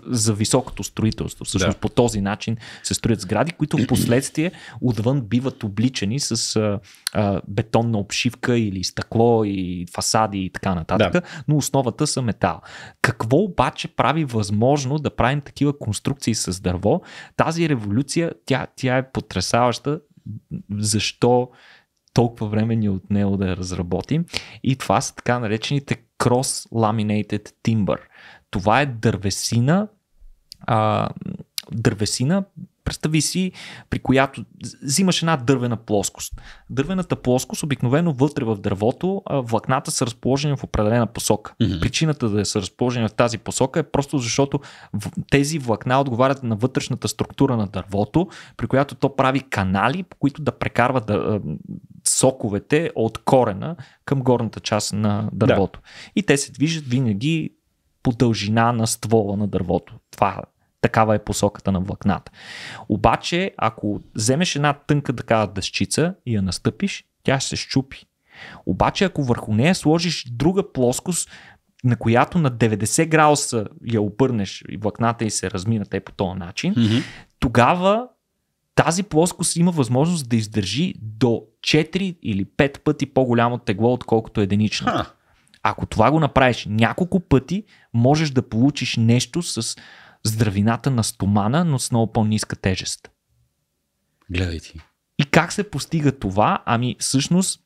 B: за високото строителство. Всъщност да. по този начин се строят сгради, които в последствие отвън биват обличани с а, а, бетонна обшивка или стъкло и фасади и така нататък, да. но основата са метал. Какво обаче прави възможно да правим такива конструкции с дърво? Тази революция, тя, тя е потрясаваща. Защо толкова време ни е отнело да я разработим? И това са така наречените cross-laminated timber това е дървесина. А, дървесина, представи си, при която взимаш една дървена плоскост. Дървената плоскост обикновено вътре в дървото влакната са разположени в определена посока. Mm-hmm. Причината да са разположени в тази посока е просто защото тези влакна отговарят на вътрешната структура на дървото, при която то прави канали, по които да прекарва да, соковете от корена към горната част на дървото. Да. И те се движат винаги по дължина на ствола на дървото. Това такава е посоката на влакната. Обаче, ако вземеш една тънка такава дъщица и я настъпиш, тя ще се щупи. Обаче, ако върху нея сложиш друга плоскост, на която на 90 градуса я обърнеш и влакната и се размина те по този начин, mm-hmm. тогава тази плоскост има възможност да издържи до 4 или 5 пъти по-голямо тегло, отколкото е единичната. Ако това го направиш няколко пъти, можеш да получиш нещо с здравината на стомана, но с много по-ниска тежест. Гледай ти. И как се постига това? Ами всъщност,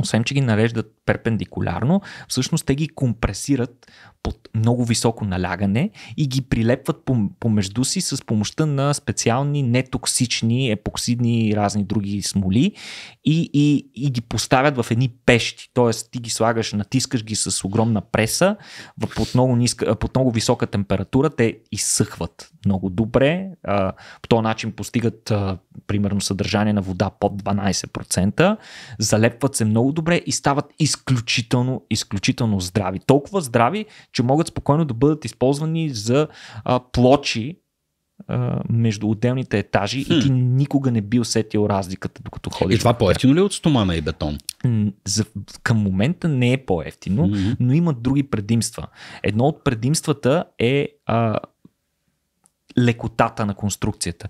B: освен че ги нареждат перпендикулярно, всъщност те ги компресират под много високо налягане и ги прилепват помежду си с помощта на специални нетоксични, епоксидни и разни други смоли и, и, и ги поставят в едни пещи. т.е. ти ги слагаш, натискаш ги с огромна преса под много, ниска, под много висока температура, те изсъхват много добре. По този начин постигат примерно съдържание на вода под 12%, залепват се много добре и стават и изключително, изключително здрави. Толкова здрави, че могат спокойно да бъдат използвани за а, плочи, между отделните етажи хм. и ти никога не би усетил разликата, докато ходиш. И това по-ефтино ли е от стомана и бетон? За, към момента не е по-ефтино, mm-hmm. но има други предимства. Едно от предимствата е а, лекотата на конструкцията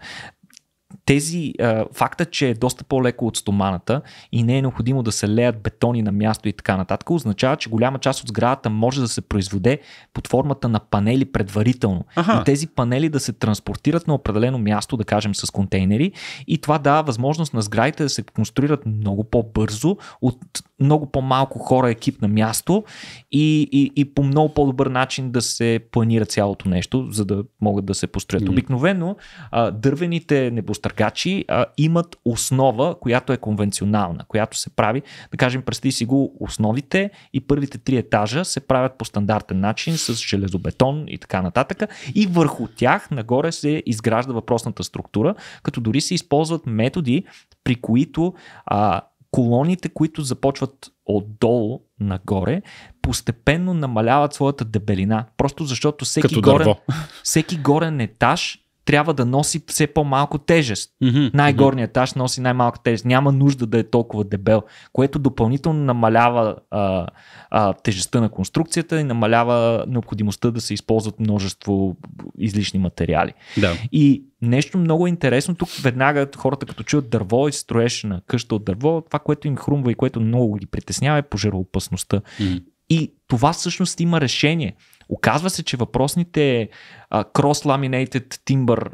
B: тези, а, факта, че е доста по-леко от стоманата и не е необходимо да се леят бетони на място и така нататък, означава, че голяма част от сградата може да се произведе под формата на панели предварително. Аха. И тези панели да се транспортират на определено място, да кажем с контейнери, и това дава възможност на сградите да се конструират много по-бързо от много по-малко хора екип на място и, и, и по много по-добър начин да се планира цялото нещо, за да могат да се построят. Mm. Обикновено а, дървените небостъркани търгачи а, имат основа, която е конвенционална, която се прави, да кажем, представи си го основите и първите три етажа се правят по стандартен начин с железобетон и така нататък и върху тях нагоре се изгражда въпросната структура, като дори се използват методи, при които а, колоните, които започват отдолу нагоре, постепенно намаляват своята дебелина. Просто защото всеки, горен, всеки горен етаж трябва да носи все по-малко тежест. Mm-hmm. Най-горният етаж носи най малко тежест. Няма нужда да е толкова дебел, което допълнително намалява а, а, тежестта на конструкцията и намалява необходимостта да се използват множество излишни материали. Да. И нещо много интересно, тук веднага хората като чуят дърво и строеш на къща от дърво, това, което им хрумва и което много ги притеснява е пожароопасността. Mm-hmm. И това всъщност има решение. Оказва се, че въпросните cross-laminated timber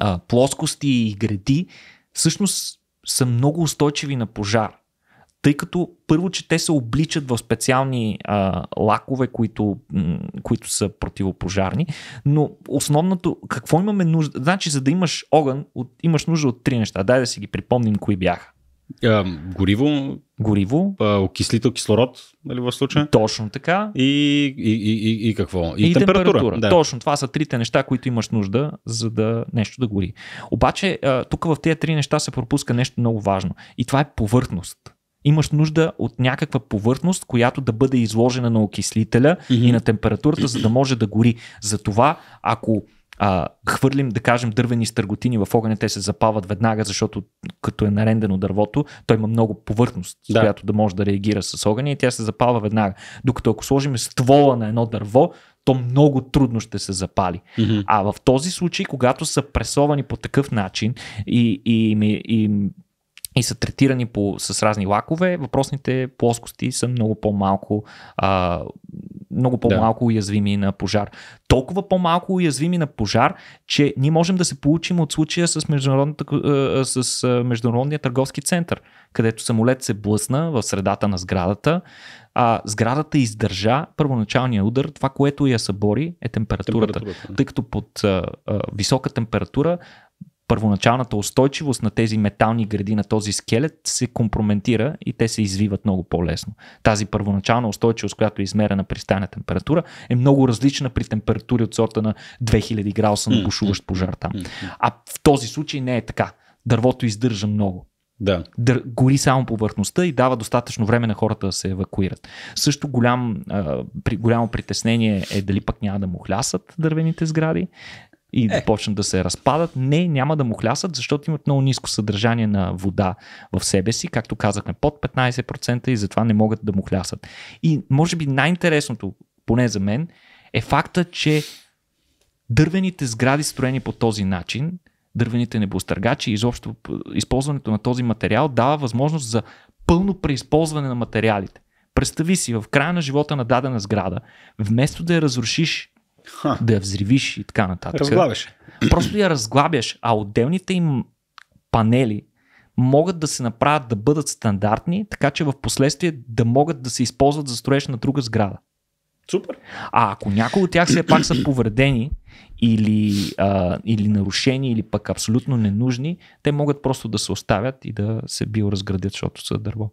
B: а, плоскости и гради всъщност са много устойчиви на пожар. Тъй като първо, че те се обличат в специални а, лакове, които, м- които са противопожарни, но основното, какво имаме нужда? Значи, за да имаш огън, от, имаш нужда от три неща. Дай да си ги припомним кои бяха. А, гориво, гориво. А, окислител, кислород, нали в случая? Точно
A: така. И, и, и, и, какво? И, и температура. температура. Да. Точно,
B: това са трите неща, които имаш нужда, за да нещо да гори. Обаче, тук в тези три неща се пропуска нещо много важно. И това е повърхност имаш нужда от някаква повърхност, която да бъде изложена на окислителя mm-hmm. и на температурата, за да може да гори. Затова, ако а, хвърлим, да кажем, дървени стърготини в огъня, те се запават веднага, защото като е нарендено дървото, той има много повърхност, да. която да може да реагира с огъня и тя се запава веднага. Докато ако сложим ствола на едно дърво, то много трудно ще се запали. Mm-hmm. А в този случай, когато са пресовани по такъв начин и, и, и, и и са третирани по, с разни лакове, въпросните плоскости са много по-малко а, много по-малко да. уязвими на пожар. Толкова по-малко уязвими на пожар, че ние можем да се получим от случая с, с Международния търговски център, където самолет се блъсна в средата на сградата. А, сградата издържа първоначалния удар. Това, което я събори е температурата. температурата. Тъй като под а, а, висока температура първоначалната устойчивост на тези метални гради на този скелет се компрометира и те се извиват много по-лесно. Тази първоначална устойчивост, която е измерена при стайна температура, е много различна при температури от сорта на 2000 градуса на бушуващ пожар там. А в този случай не е така. Дървото издържа много. Да. Дър, гори само повърхността и дава достатъчно време на хората да се евакуират. Също голям, а, при, голямо притеснение е дали пък няма да му хлясат дървените сгради и е. да почнат да се разпадат. Не, няма да му хлясат, защото имат много ниско съдържание на вода в себе си, както казахме, под 15% и затова не могат да му хлясат. И може би най-интересното, поне за мен, е факта, че дървените сгради, строени по този начин, дървените небостъргачи и изобщо използването на този материал дава възможност за пълно преизползване на материалите. Представи си, в края на живота на дадена сграда, вместо да я разрушиш Ха. да я взривиш и така нататък. Разглабяш. Просто я разглабяш, а отделните им панели могат да се направят да бъдат стандартни, така че в последствие да могат да се използват за строеж на друга сграда. Супер. А ако някои от тях все пак са повредени или, а, или нарушени, или пък абсолютно ненужни, те могат просто да се оставят и да се биоразградят, защото са дърво.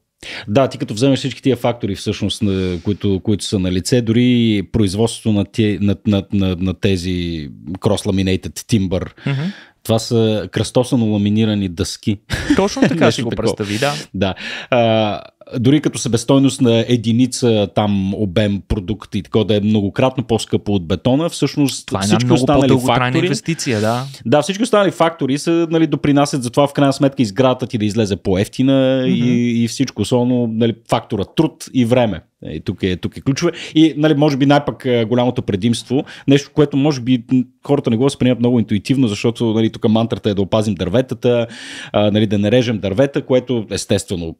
A: Да, ти като вземеш всички тия фактори, всъщност, които, които са на лице, дори производството на, те, на, на, на, на тези cross-laminated timber, mm-hmm. Това са кръстосано ламинирани дъски. Точно така си го такова. представи, да. да. А, дори като себестойност на единица там обем продукт и така да е многократно по-скъпо от бетона, всъщност това е всички много останали фактори. инвестиция, да. Да, всички останали фактори са, нали, допринасят за това в крайна сметка изградата ти да излезе по-ефтина mm-hmm. и, и всичко, особено нали, фактора труд и време. И е, тук е, тук е ключове. И, нали, може би най-пък голямото предимство, нещо, което може би хората не го възприемат много интуитивно, защото нали, тук мантрата е да опазим дърветата, нали, да не режем дървета, което естествено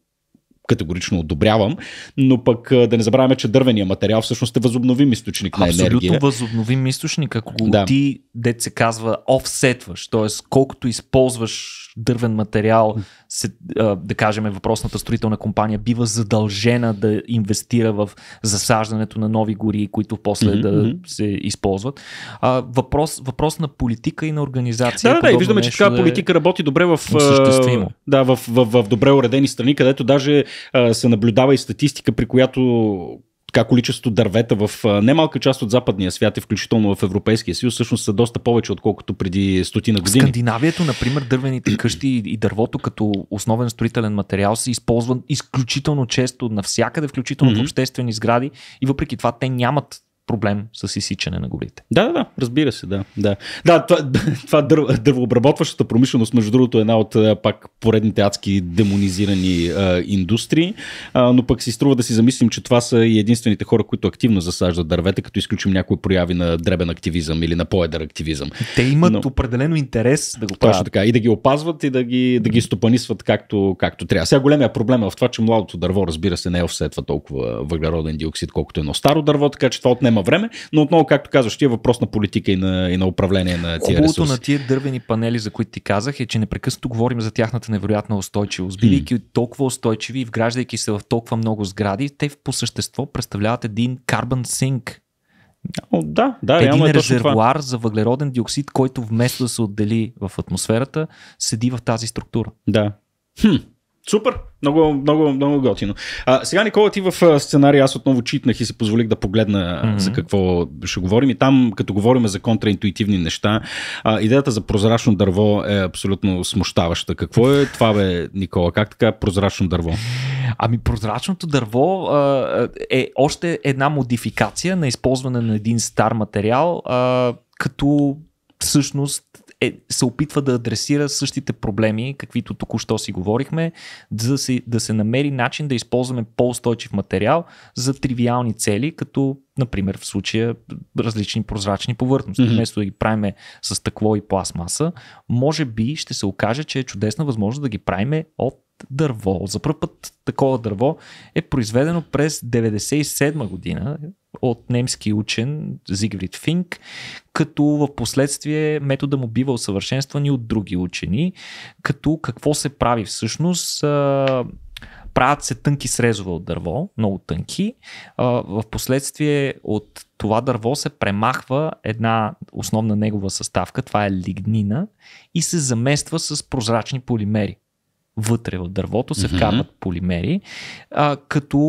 A: категорично одобрявам, но пък да не забравяме, че дървения материал всъщност е възобновим източник Абсолютно на енергия. Абсолютно
B: възобновим източник, ако го да. ти, дет се казва, офсетваш, т.е. колкото използваш дървен материал се, да кажем, въпросната строителна компания бива задължена да инвестира в засаждането на нови гори, които после mm-hmm. да се използват. А, въпрос, въпрос на политика и на организация. Да, да, и виждаме, че такава да политика е работи добре в, да, в, в, в, в добре уредени
A: страни, където даже а, се наблюдава и статистика, при която така количество дървета в немалка част от западния свят и включително в Европейския съюз всъщност са доста повече, отколкото
B: преди стотина години. В Скандинавието, например, дървените къщи и дървото като основен строителен материал се използван изключително често навсякъде, включително mm-hmm. в обществени сгради и въпреки това те нямат проблем с изсичане на горите. Да, да, да, разбира се, да. Да, да това,
A: това дърво, дървообработващата промишленост, между другото, е една от пак поредните адски демонизирани а, индустрии, а, но пък си струва да си замислим, че това са и единствените хора, които активно засаждат дървета, като изключим някои прояви на дребен активизъм или на поедър активизъм. Те имат но...
B: определено интерес да го правят. Точно
A: така, и да ги опазват и да ги, да ги стопанисват както, както трябва. Сега големия проблем е в това, че младото дърво, разбира се, не е толкова въглероден диоксид, колкото едно старо дърво, така че това отнема отнема време, но отново, както казваш, ти е въпрос на политика и на, и на управление на тия Хубавото ресурси. на
B: тия дървени панели, за които ти казах, е, че непрекъснато говорим за тяхната невероятна устойчивост. Бидейки mm. толкова устойчиви и вграждайки се в толкова много сгради, те по същество представляват един карбон синк. О, да, да, един е резервуар това. за въглероден диоксид, който вместо да се отдели в атмосферата, седи в тази структура. Да. Хм. Супер!
A: Много, много, много готино. А, сега, Никола, ти в сценария аз отново читнах и си позволих да погледна mm-hmm. за какво ще говорим. И там, като говорим за контраинтуитивни неща, а, идеята за прозрачно дърво е абсолютно смущаваща. Какво е това, бе, Никола? Как така е прозрачно дърво?
B: Ами, прозрачното дърво а, е още една модификация на използване на един стар материал, а, като всъщност е, се опитва да адресира същите проблеми, каквито току-що си говорихме, да се, да се намери начин да използваме по-устойчив материал за тривиални цели, като например в случая различни прозрачни повърхности. Mm-hmm. Вместо да ги правиме с такво и пластмаса, може би ще се окаже, че е чудесна възможност да ги правим от дърво. За първ път такова дърво е произведено през 1997 година от немски учен Зигрид Финк, като в последствие метода му бива усъвършенстван и от други учени, като какво се прави всъщност правят се тънки срезове от дърво, много тънки. В последствие от това дърво се премахва една основна негова съставка, това е лигнина, и се замества с прозрачни полимери вътре в дървото се mm-hmm. вкарват полимери, а, като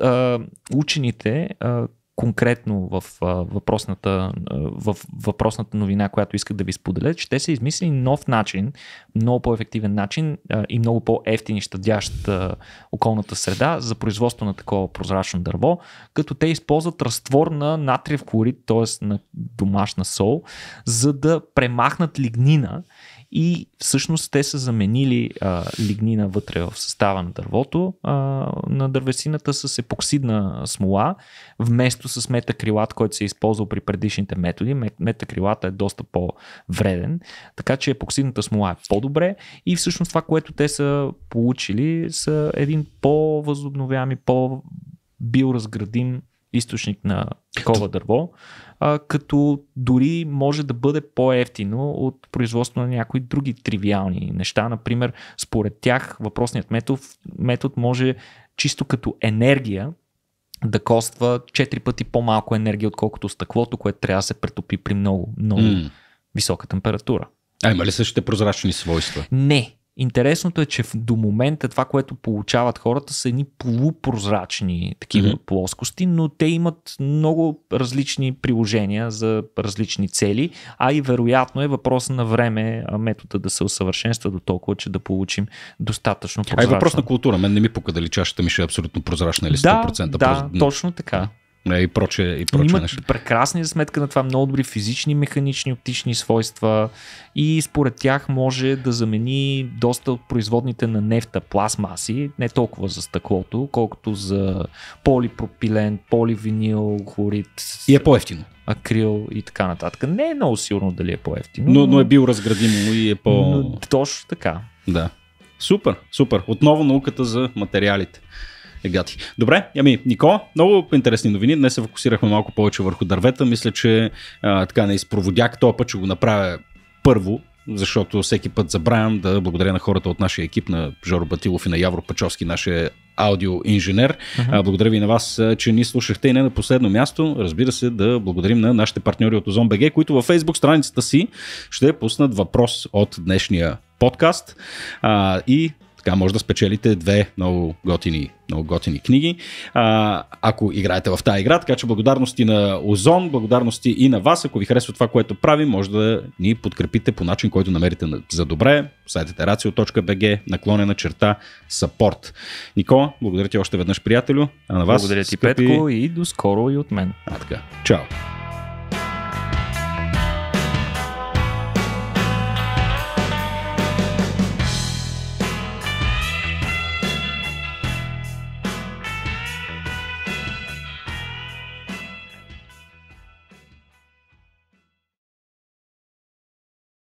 B: а, учените, а, конкретно в, а, въпросната, а, в въпросната новина, която искат да ви споделя, че те са измислили нов начин, много по-ефективен начин а, и много по-ефтин и щадящ а, околната среда за производство на такова прозрачно дърво, като те използват разтвор на натриев хлорид, т.е. на домашна сол, за да премахнат лигнина и всъщност те са заменили а, лигнина вътре в състава на дървото, а, на дървесината с епоксидна смола, вместо с метакрилат, който се е използвал при предишните методи. Метакрилата е доста по-вреден, така че епоксидната смола е по-добре и всъщност това, което те са получили, са един по-възобновяем и по-биоразградим източник на такова дърво а, като дори може да бъде по-ефтино от производство на някои други тривиални неща. Например, според тях въпросният метод, метод може чисто като енергия да коства 4 пъти по-малко енергия, отколкото стъклото, което трябва да се претопи при много, много mm. висока температура. А има ли същите прозрачни свойства? Не. Интересното е, че до момента това, което получават хората, са едни полупрозрачни такива mm-hmm. плоскости, но те имат много различни приложения за различни цели, а и вероятно е въпрос на време метода да се усъвършенства до толкова, че да получим достатъчно прозрачно. А е въпрос на
A: култура. Мен не ми пука дали чашата ми ще е абсолютно прозрачна или 100%. Да, да точно така. Е, и проче,
B: и проче Имат неща. прекрасни за сметка на това много добри физични, механични, оптични свойства и според тях може да замени доста от производните на нефта пластмаси, не толкова за стъклото, колкото за полипропилен, поливинил, хлорид. И е по-ефтино акрил и така нататък. Не е много сигурно дали е по-ефтино. Но, но е бил разградимо и е по... Но, точно така. Да. Супер, супер. Отново
A: науката за материалите е гати. Добре, ами, Нико, много интересни новини. Днес се фокусирахме малко повече върху дървета. Мисля, че а, така не изпроводях този път, че го направя първо, защото всеки път забравям да благодаря на хората от нашия екип, на Жоро Батилов и на Явро Пачовски, нашия аудиоинженер. Uh-huh. Благодаря ви на вас, че ни слушахте и не на последно място. Разбира се, да благодарим на нашите партньори от БГ, които във Facebook страницата си ще пуснат въпрос от днешния подкаст. А, и така може да спечелите две много готини, много готини книги, а, ако играете в тази игра. Така че благодарности на Озон, благодарности и на вас. Ако ви харесва това, което правим, може да ни подкрепите по начин, който намерите за добре. Сайтът е racio.bg, наклонена черта, support. Никола, благодаря ти още веднъж, приятелю. А на вас, благодаря ти, скъпи... Петко,
B: и до скоро и от мен. А, така.
A: Чао.